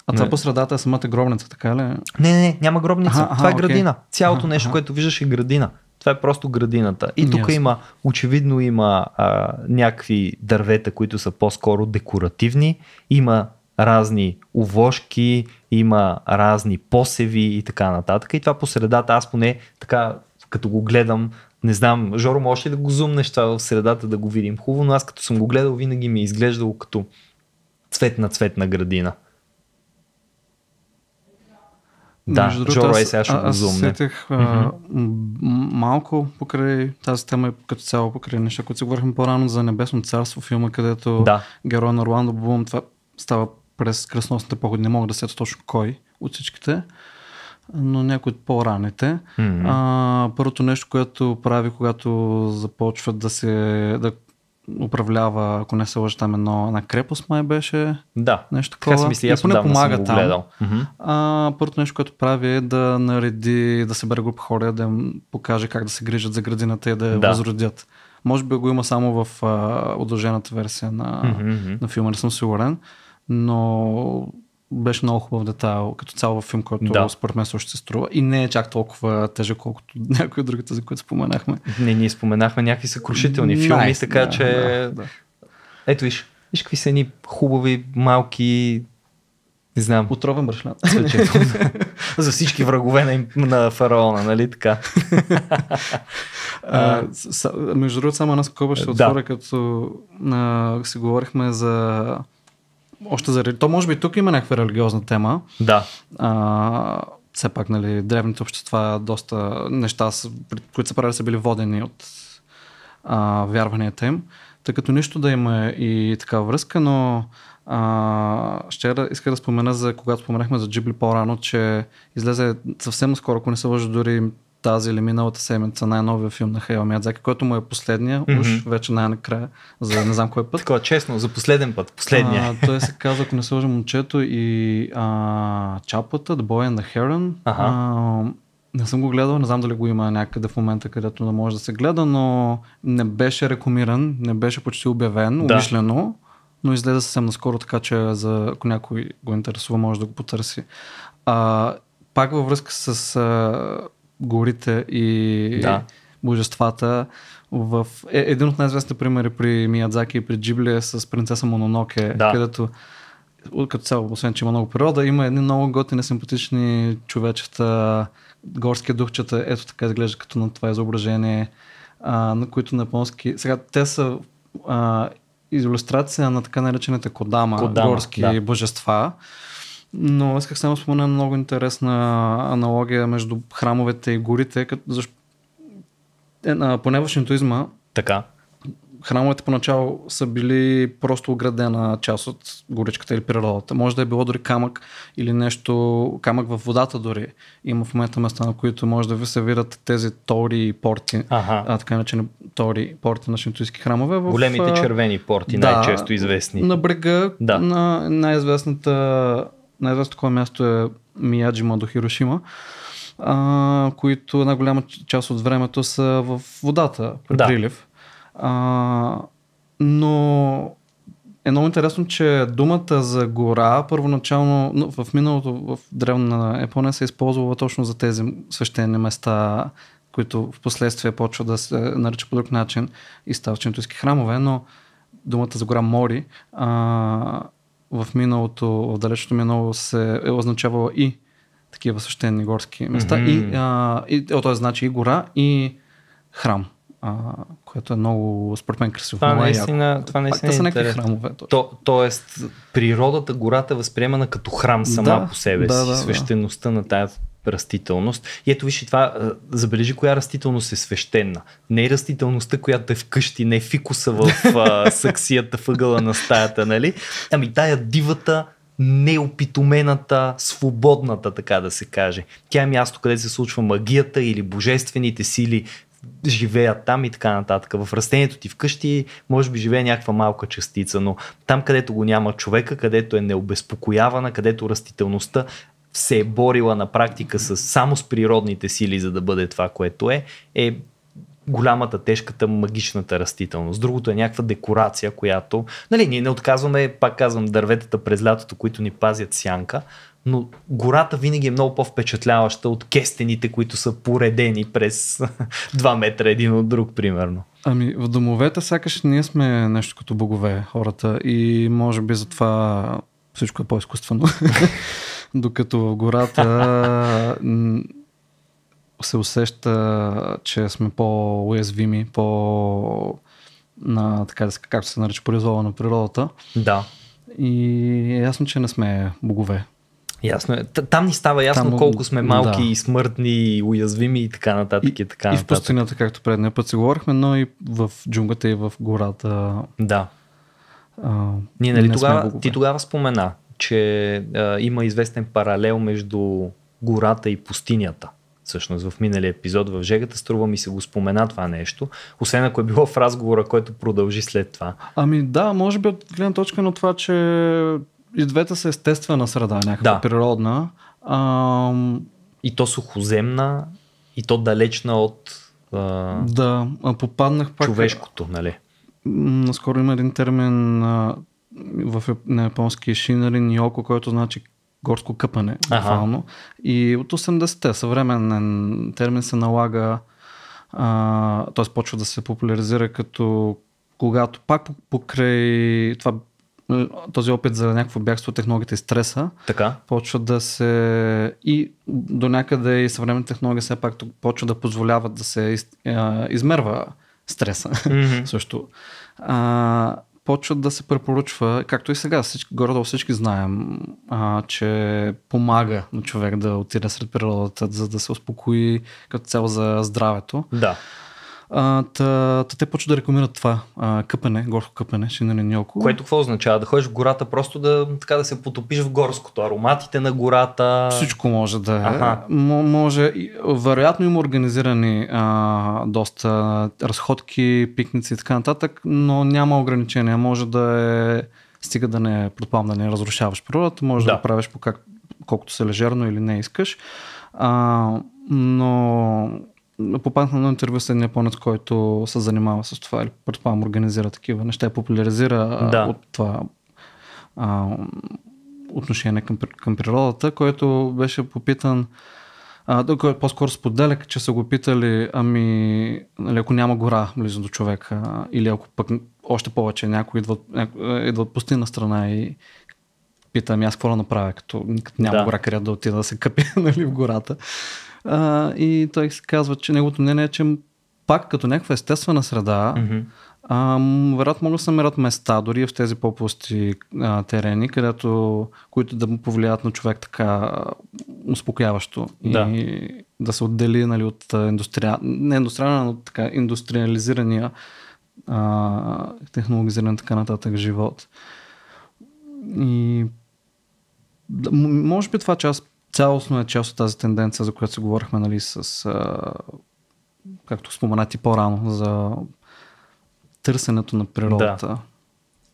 А не. това по средата е самата гробница, така ли? Не, не, няма гробница. Аха, това е градина. Окей. Цялото аха, нещо, което виждаш е градина. Това е просто градината. И тук има, очевидно има а, някакви дървета, които са по-скоро декоративни. Има разни овошки, има разни посеви и така нататък. И това по средата, аз поне така, като го гледам, не знам, Жоро, може ли да го зумнеш това в средата, да го видим хубаво, но аз като съм го гледал, винаги ми е изглеждало като цвет на цвет на градина. Да, Между другото, Жоро е сега ще го зумне. Аз сетих mm-hmm. малко покрай тази тема и като цяло покрай неща, които се говорихме по-рано за Небесно царство филма, където да. герой на Орландо Бум, това става през кръсносната походи, не мога да се точно кой от всичките, но някои от по-раните. Mm-hmm. А, първото нещо, което прави, когато започват да се да управлява, ако не се лъжа там едно, на крепост май беше. Да, нещо такова. Така си мисля, и поне помага там. Mm-hmm. А, първото нещо, което прави е да нареди, да събере група хора, да им покаже как да се грижат за градината и да я да. възродят. Може би го има само в а, удължената версия на, mm-hmm. на филма, не съм сигурен но беше много хубав детайл, като цяло филм, който да. според мен също се струва. И не е чак толкова тежък, колкото <laughs> някои от другите, за които споменахме. Не, ние споменахме някакви съкрушителни nice, филми, така да, че... Да, да. Ето виж, виж какви са едни хубави, малки... Не знам. Отровен брашлян. <laughs> за всички врагове на, на фараона, нали така? а, с, между другото, само една скоба ще е, отворя, като а, си говорихме за още заради... То може би тук има някаква религиозна тема. Да. А, все пак, нали, древните общества, доста неща, които са правили, са били водени от а, вярванията им. Тъй като нищо да има и такава връзка, но а, ще да, иска да спомена за, когато споменахме за Джибли по-рано, че излезе съвсем скоро, ако не се лъжа, дори тази или миналата седмица най-новия филм на Хейла Миядзаки, който му е последния, mm-hmm. уж вече най-накрая, за не знам кой път. Така, честно, за последен път, последния. А, той се казва, ако не сложа момчето и а, чапата, The Boy and the Heron. Ага. А, не съм го гледал, не знам дали го има някъде в момента, където да може да се гледа, но не беше рекламиран, не беше почти обявен, да. умишлено, но излезе съвсем наскоро, така че за, ако някой го интересува, може да го потърси. А, пак във връзка с а, горите и да. божествата. В... Е, един от най-известните примери при Миядзаки и при Джибли е с принцеса Мононоке, да. където като цяло, освен че има много природа, има едни много готини, симпатични човечета, горски духчета, ето така изглежда като на това изображение, а, на които на японски... Сега, те са а, иллюстрация на така наречените Кодама, Кодама горски да. божества, но исках само спомена много интересна аналогия между храмовете и горите, като защо... Е, поне в шинтуизма така. храмовете поначало са били просто оградена част от горичката или природата. Може да е било дори камък или нещо, камък в водата дори. Има в момента места, на които може да ви се видят тези тори и порти, ага. а, така наречени тори порти на шинтуистски храмове. В, Големите червени порти, да, най-често известни. На брега да. на най-известната най-известно такова място е Мияджима до Хирошима, а, които една голяма част от времето са в водата при да. прилив. А, но е много интересно, че думата за гора първоначално в миналото в древна Япония се е използвала точно за тези свещени места, които в последствие почва да се нарича по друг начин и става храмове, но думата за гора Мори а, в миналото, в далечното минало се е означавала и такива свещени горски места. Mm-hmm. И, а, и, о, това значи и гора, и храм. А, което е много, според мен, красиво. Това е наистина, това наистина Пак, е са някакви храмове. То, тоест, природата, гората е възприемана като храм сама да, по себе да, си. Да, свещеността да. на тази растителност. И ето виж, това забележи коя растителност е свещена. Не е растителността, която е вкъщи, не е фикуса в <laughs> саксията въгъла на стаята, нали? Ами тая дивата, неопитомената, свободната, така да се каже. Тя е място, къде се случва магията или божествените сили живеят там и така нататък. В растението ти вкъщи може би живее някаква малка частица, но там където го няма човека, където е необезпокоявана, където растителността се е борила на практика с, само с природните сили, за да бъде това, което е, е голямата, тежката, магичната растителност. Другото е някаква декорация, която... Нали, ние не отказваме, пак казвам, дърветата през лятото, които ни пазят сянка, но гората винаги е много по-впечатляваща от кестените, които са поредени през 2 <laughs> метра един от друг, примерно. Ами, в домовете сякаш ние сме нещо като богове, хората, и може би затова всичко е по-изкуствено. <laughs> Докато в гората <laughs> се усеща, че сме по-уязвими, по на, така да се, както се нарича, произвола на природата. Да. И е ясно, че не сме богове. Ясно е. Там ни става ясно Там, колко сме малки да. и смъртни, и уязвими и така нататък. И, и, така нататък. и в пустинята, както предния път си говорихме, но и в джунгата, и в гората. Да. А, Ние, нали, не тогава, ти тогава спомена, че а, има известен паралел между гората и пустинята. Всъщност в миналия епизод в Жегата струва ми се го спомена това нещо, освен ако е било в разговора, който продължи след това. Ами да, може би от гледна точка на това, че и двете са естествена среда, някаква да. природна. А... И то сухоземна, и то далечна от а... да, попаднах пак... човешкото, нали? Наскоро има един термин в, на японски Шинарин Йоко, който значи горско къпане, Ага. И от 80-те съвременен термин се налага, т.е. почва да се популяризира като когато пак покрай това е, този опит за някакво бягство от технологията и стреса, така. почва да се и до някъде и съвременната технология все пак почва да позволяват да се из... измерва стреса mm-hmm. <laughs> също. А, почват да се препоръчва, както и сега, всички, горе всички знаем, а, че помага на човек да отиде сред природата, за да се успокои като цел за здравето. Да. А, та, та те почват да рекламират това а, къпене, горско къпене, шинене няколко. Което какво означава? Да ходиш в гората просто да, така да се потопиш в горското, ароматите на гората. Всичко може да е. М- може, вероятно има организирани а, доста разходки, пикници и така нататък, но няма ограничения. Може да е стига да не е предполагам да не разрушаваш природата, може да, да правиш по как, колкото се лежерно или не искаш. А, но попаднах на интервю с един японец, който се занимава с това или предполагам организира такива неща и популяризира да. от това а, отношение към, към природата, който беше попитан а, който е по-скоро споделя, че са го питали, ами, нали, ако няма гора близо до човека, или ако пък още повече някой идва, идва от пустина страна и питам ами, аз какво да направя, като, като няма да. гора, къде да отида да се къпи <laughs> нали, в гората. А, и той се казва, че неговото мнение е, че пак като някаква естествена среда, mm-hmm. А, вероятно могат да се намерят места, дори в тези по-пусти а, терени, където, които да му повлияят на човек така успокояващо да. и да се отдели нали, от индустрия... не индустриална, но така индустриализирания а, технологизиран така нататък живот. И да, може би това, че аз цялостно е част от тази тенденция, за която се говорихме, нали, с, а, както споменати по-рано, за търсенето на природата. Да.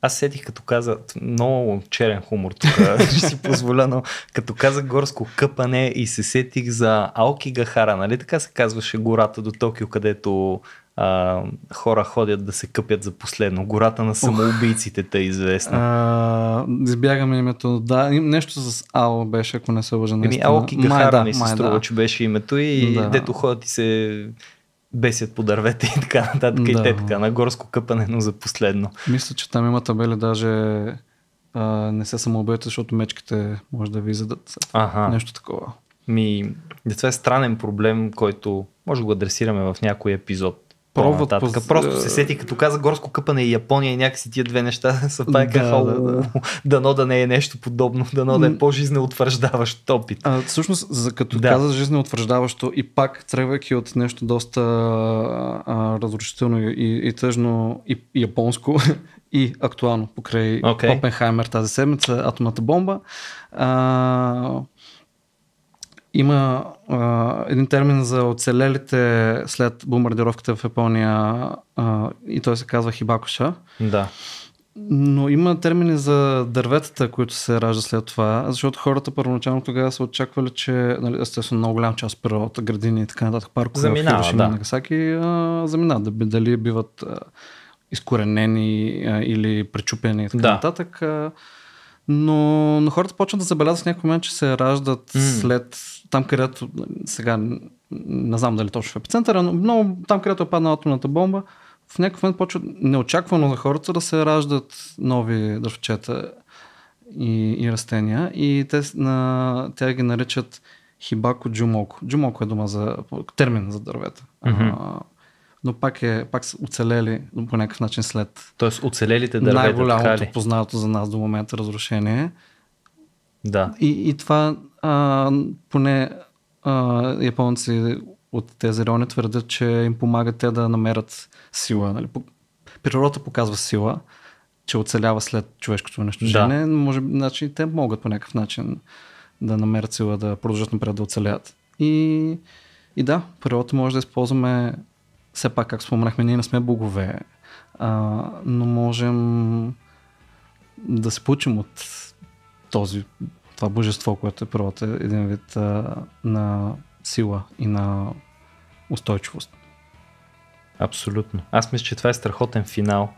Аз седих като каза, много черен хумор тук, <laughs> ще си позволя, но като каза горско къпане и се сетих за Алки Гахара, нали така се казваше гората до Токио, където а, хора ходят да се къпят за последно. Гората на самоубийците е известна. А, избягаме името. Да, нещо с Ао беше, ако не се лъжа. Еми, Ало Кигахара да, ми се май, струва, да. че беше името и да. дето ходят и се бесят по дървета и така нататък да. и те така на горско къпане, но за последно. Мисля, че там има табели даже а, не се самоубият, защото мечките може да ви задат. Ага. Нещо такова. Ми, това е странен проблем, който може да го адресираме в някой епизод пробват. Пос... Просто се сети, като каза горско къпане и Япония и някакси тия две неща <laughs> са пак да, да, да. Дано да не е нещо подобно, дано да е по-жизнеутвърждаващ опит. А, всъщност, за като да. каза жизнеутвърждаващо и пак тръгвайки от нещо доста а, разрушително и, и тъжно и, и японско <laughs> и актуално покрай okay. Опенхаймер тази седмица, атомната бомба. А, има а, един термин за оцелелите след бомбардировката в Япония а, и той се казва хибакоша. Да. Но има термини за дърветата, които се ражда след това, защото хората първоначално тогава са очаквали, че нали, естествено много голям част природата, градини и така нататък, паркове заминава, в Хирошима да. Нагасаки заминат. заминават. Дали биват а, изкоренени а, или пречупени и така да. нататък. А, но, но хората почват да забелязват в някакъв момент, че се раждат mm. след там където, сега не знам дали точно в епицентъра, но много, там където е паднала атомната бомба, в някакъв момент почва неочаквано за хората да се раждат нови дървчета и, и растения и те, на, те ги наричат хибако джумоко. Джумоко е дума за термин за дървета. Mm-hmm. но пак, е, пак са оцелели по някакъв начин след. Тоест оцелелите дървета. Най-голямото познато за нас до момента разрушение. Да. И, и това а, поне а, японци от тези райони твърдят, че им помагат те да намерят сила. Нали? Природата показва сила, че оцелява след човешкото унищожение. Да. Може би, значи, те могат по някакъв начин да намерят сила да продължат напред да оцелят. И, и да, природата може да използваме все пак, как споменахме, ние не сме богове, а, но можем да се получим от този това божество, което е природата, един вид а, на сила и на устойчивост. Абсолютно. Аз мисля, че това е страхотен финал.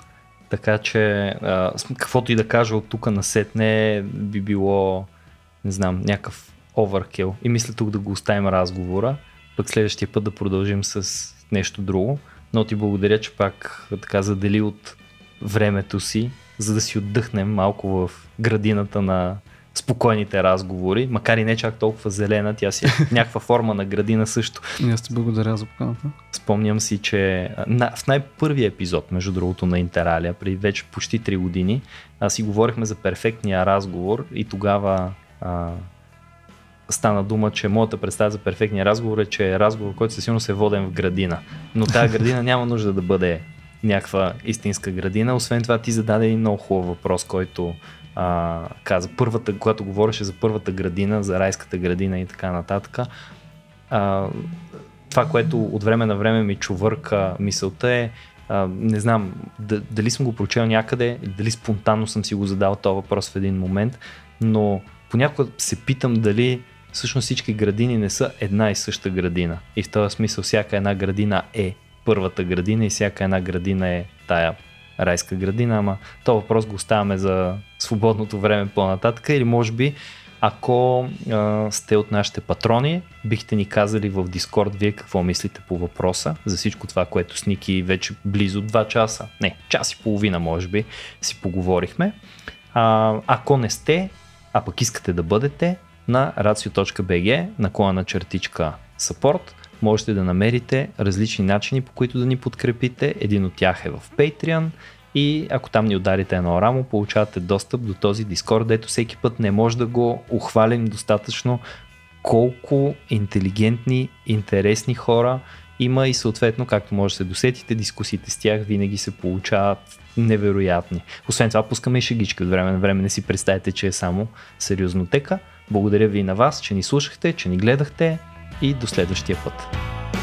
Така че а, каквото и да кажа от тук на сетне би било, не знам, някакъв оверкил. И мисля тук да го оставим разговора, пък следващия път да продължим с нещо друго. Но ти благодаря, че пак така задели от времето си, за да си отдъхнем малко в градината на спокойните разговори, макар и не чак толкова зелена, тя си е <laughs> някаква форма на градина също. И аз ти благодаря за поканата. Спомням си, че на, в най-първия епизод, между другото, на Интералия, при вече почти 3 години, а, си говорихме за перфектния разговор и тогава а, стана дума, че моята представа за перфектния разговор е, че е разговор, който със сигурност е воден в градина. Но тази <laughs> градина няма нужда да бъде някаква истинска градина. Освен това ти зададе един много хубав въпрос, който а, каза. Първата, когато говореше за първата градина, за райската градина и така нататък, а, това, което от време на време ми чувърка мисълта е, а, не знам дали съм го прочел някъде, дали спонтанно съм си го задал този въпрос в един момент, но понякога се питам дали всъщност всички градини не са една и съща градина. И в този смисъл всяка една градина е първата градина и всяка една градина е тая райска градина, ама този въпрос го оставяме за свободното време по-нататък или може би ако а, сте от нашите патрони, бихте ни казали в Дискорд вие какво мислите по въпроса за всичко това, което с Ники вече близо 2 часа, не, час и половина може би, си поговорихме. А, ако не сте, а пък искате да бъдете, на racio.bg, наклона на чертичка support – можете да намерите различни начини, по които да ни подкрепите. Един от тях е в Patreon и ако там ни ударите едно рамо, получавате достъп до този дискорд. дето всеки път не може да го ухвалим достатъчно колко интелигентни, интересни хора има и съответно, както може да се досетите, дискусиите с тях винаги се получават невероятни. Освен това, пускаме и шегички от време на време. Не си представите, че е само сериозно тека. Благодаря ви и на вас, че ни слушахте, че ни гледахте и до следващия път.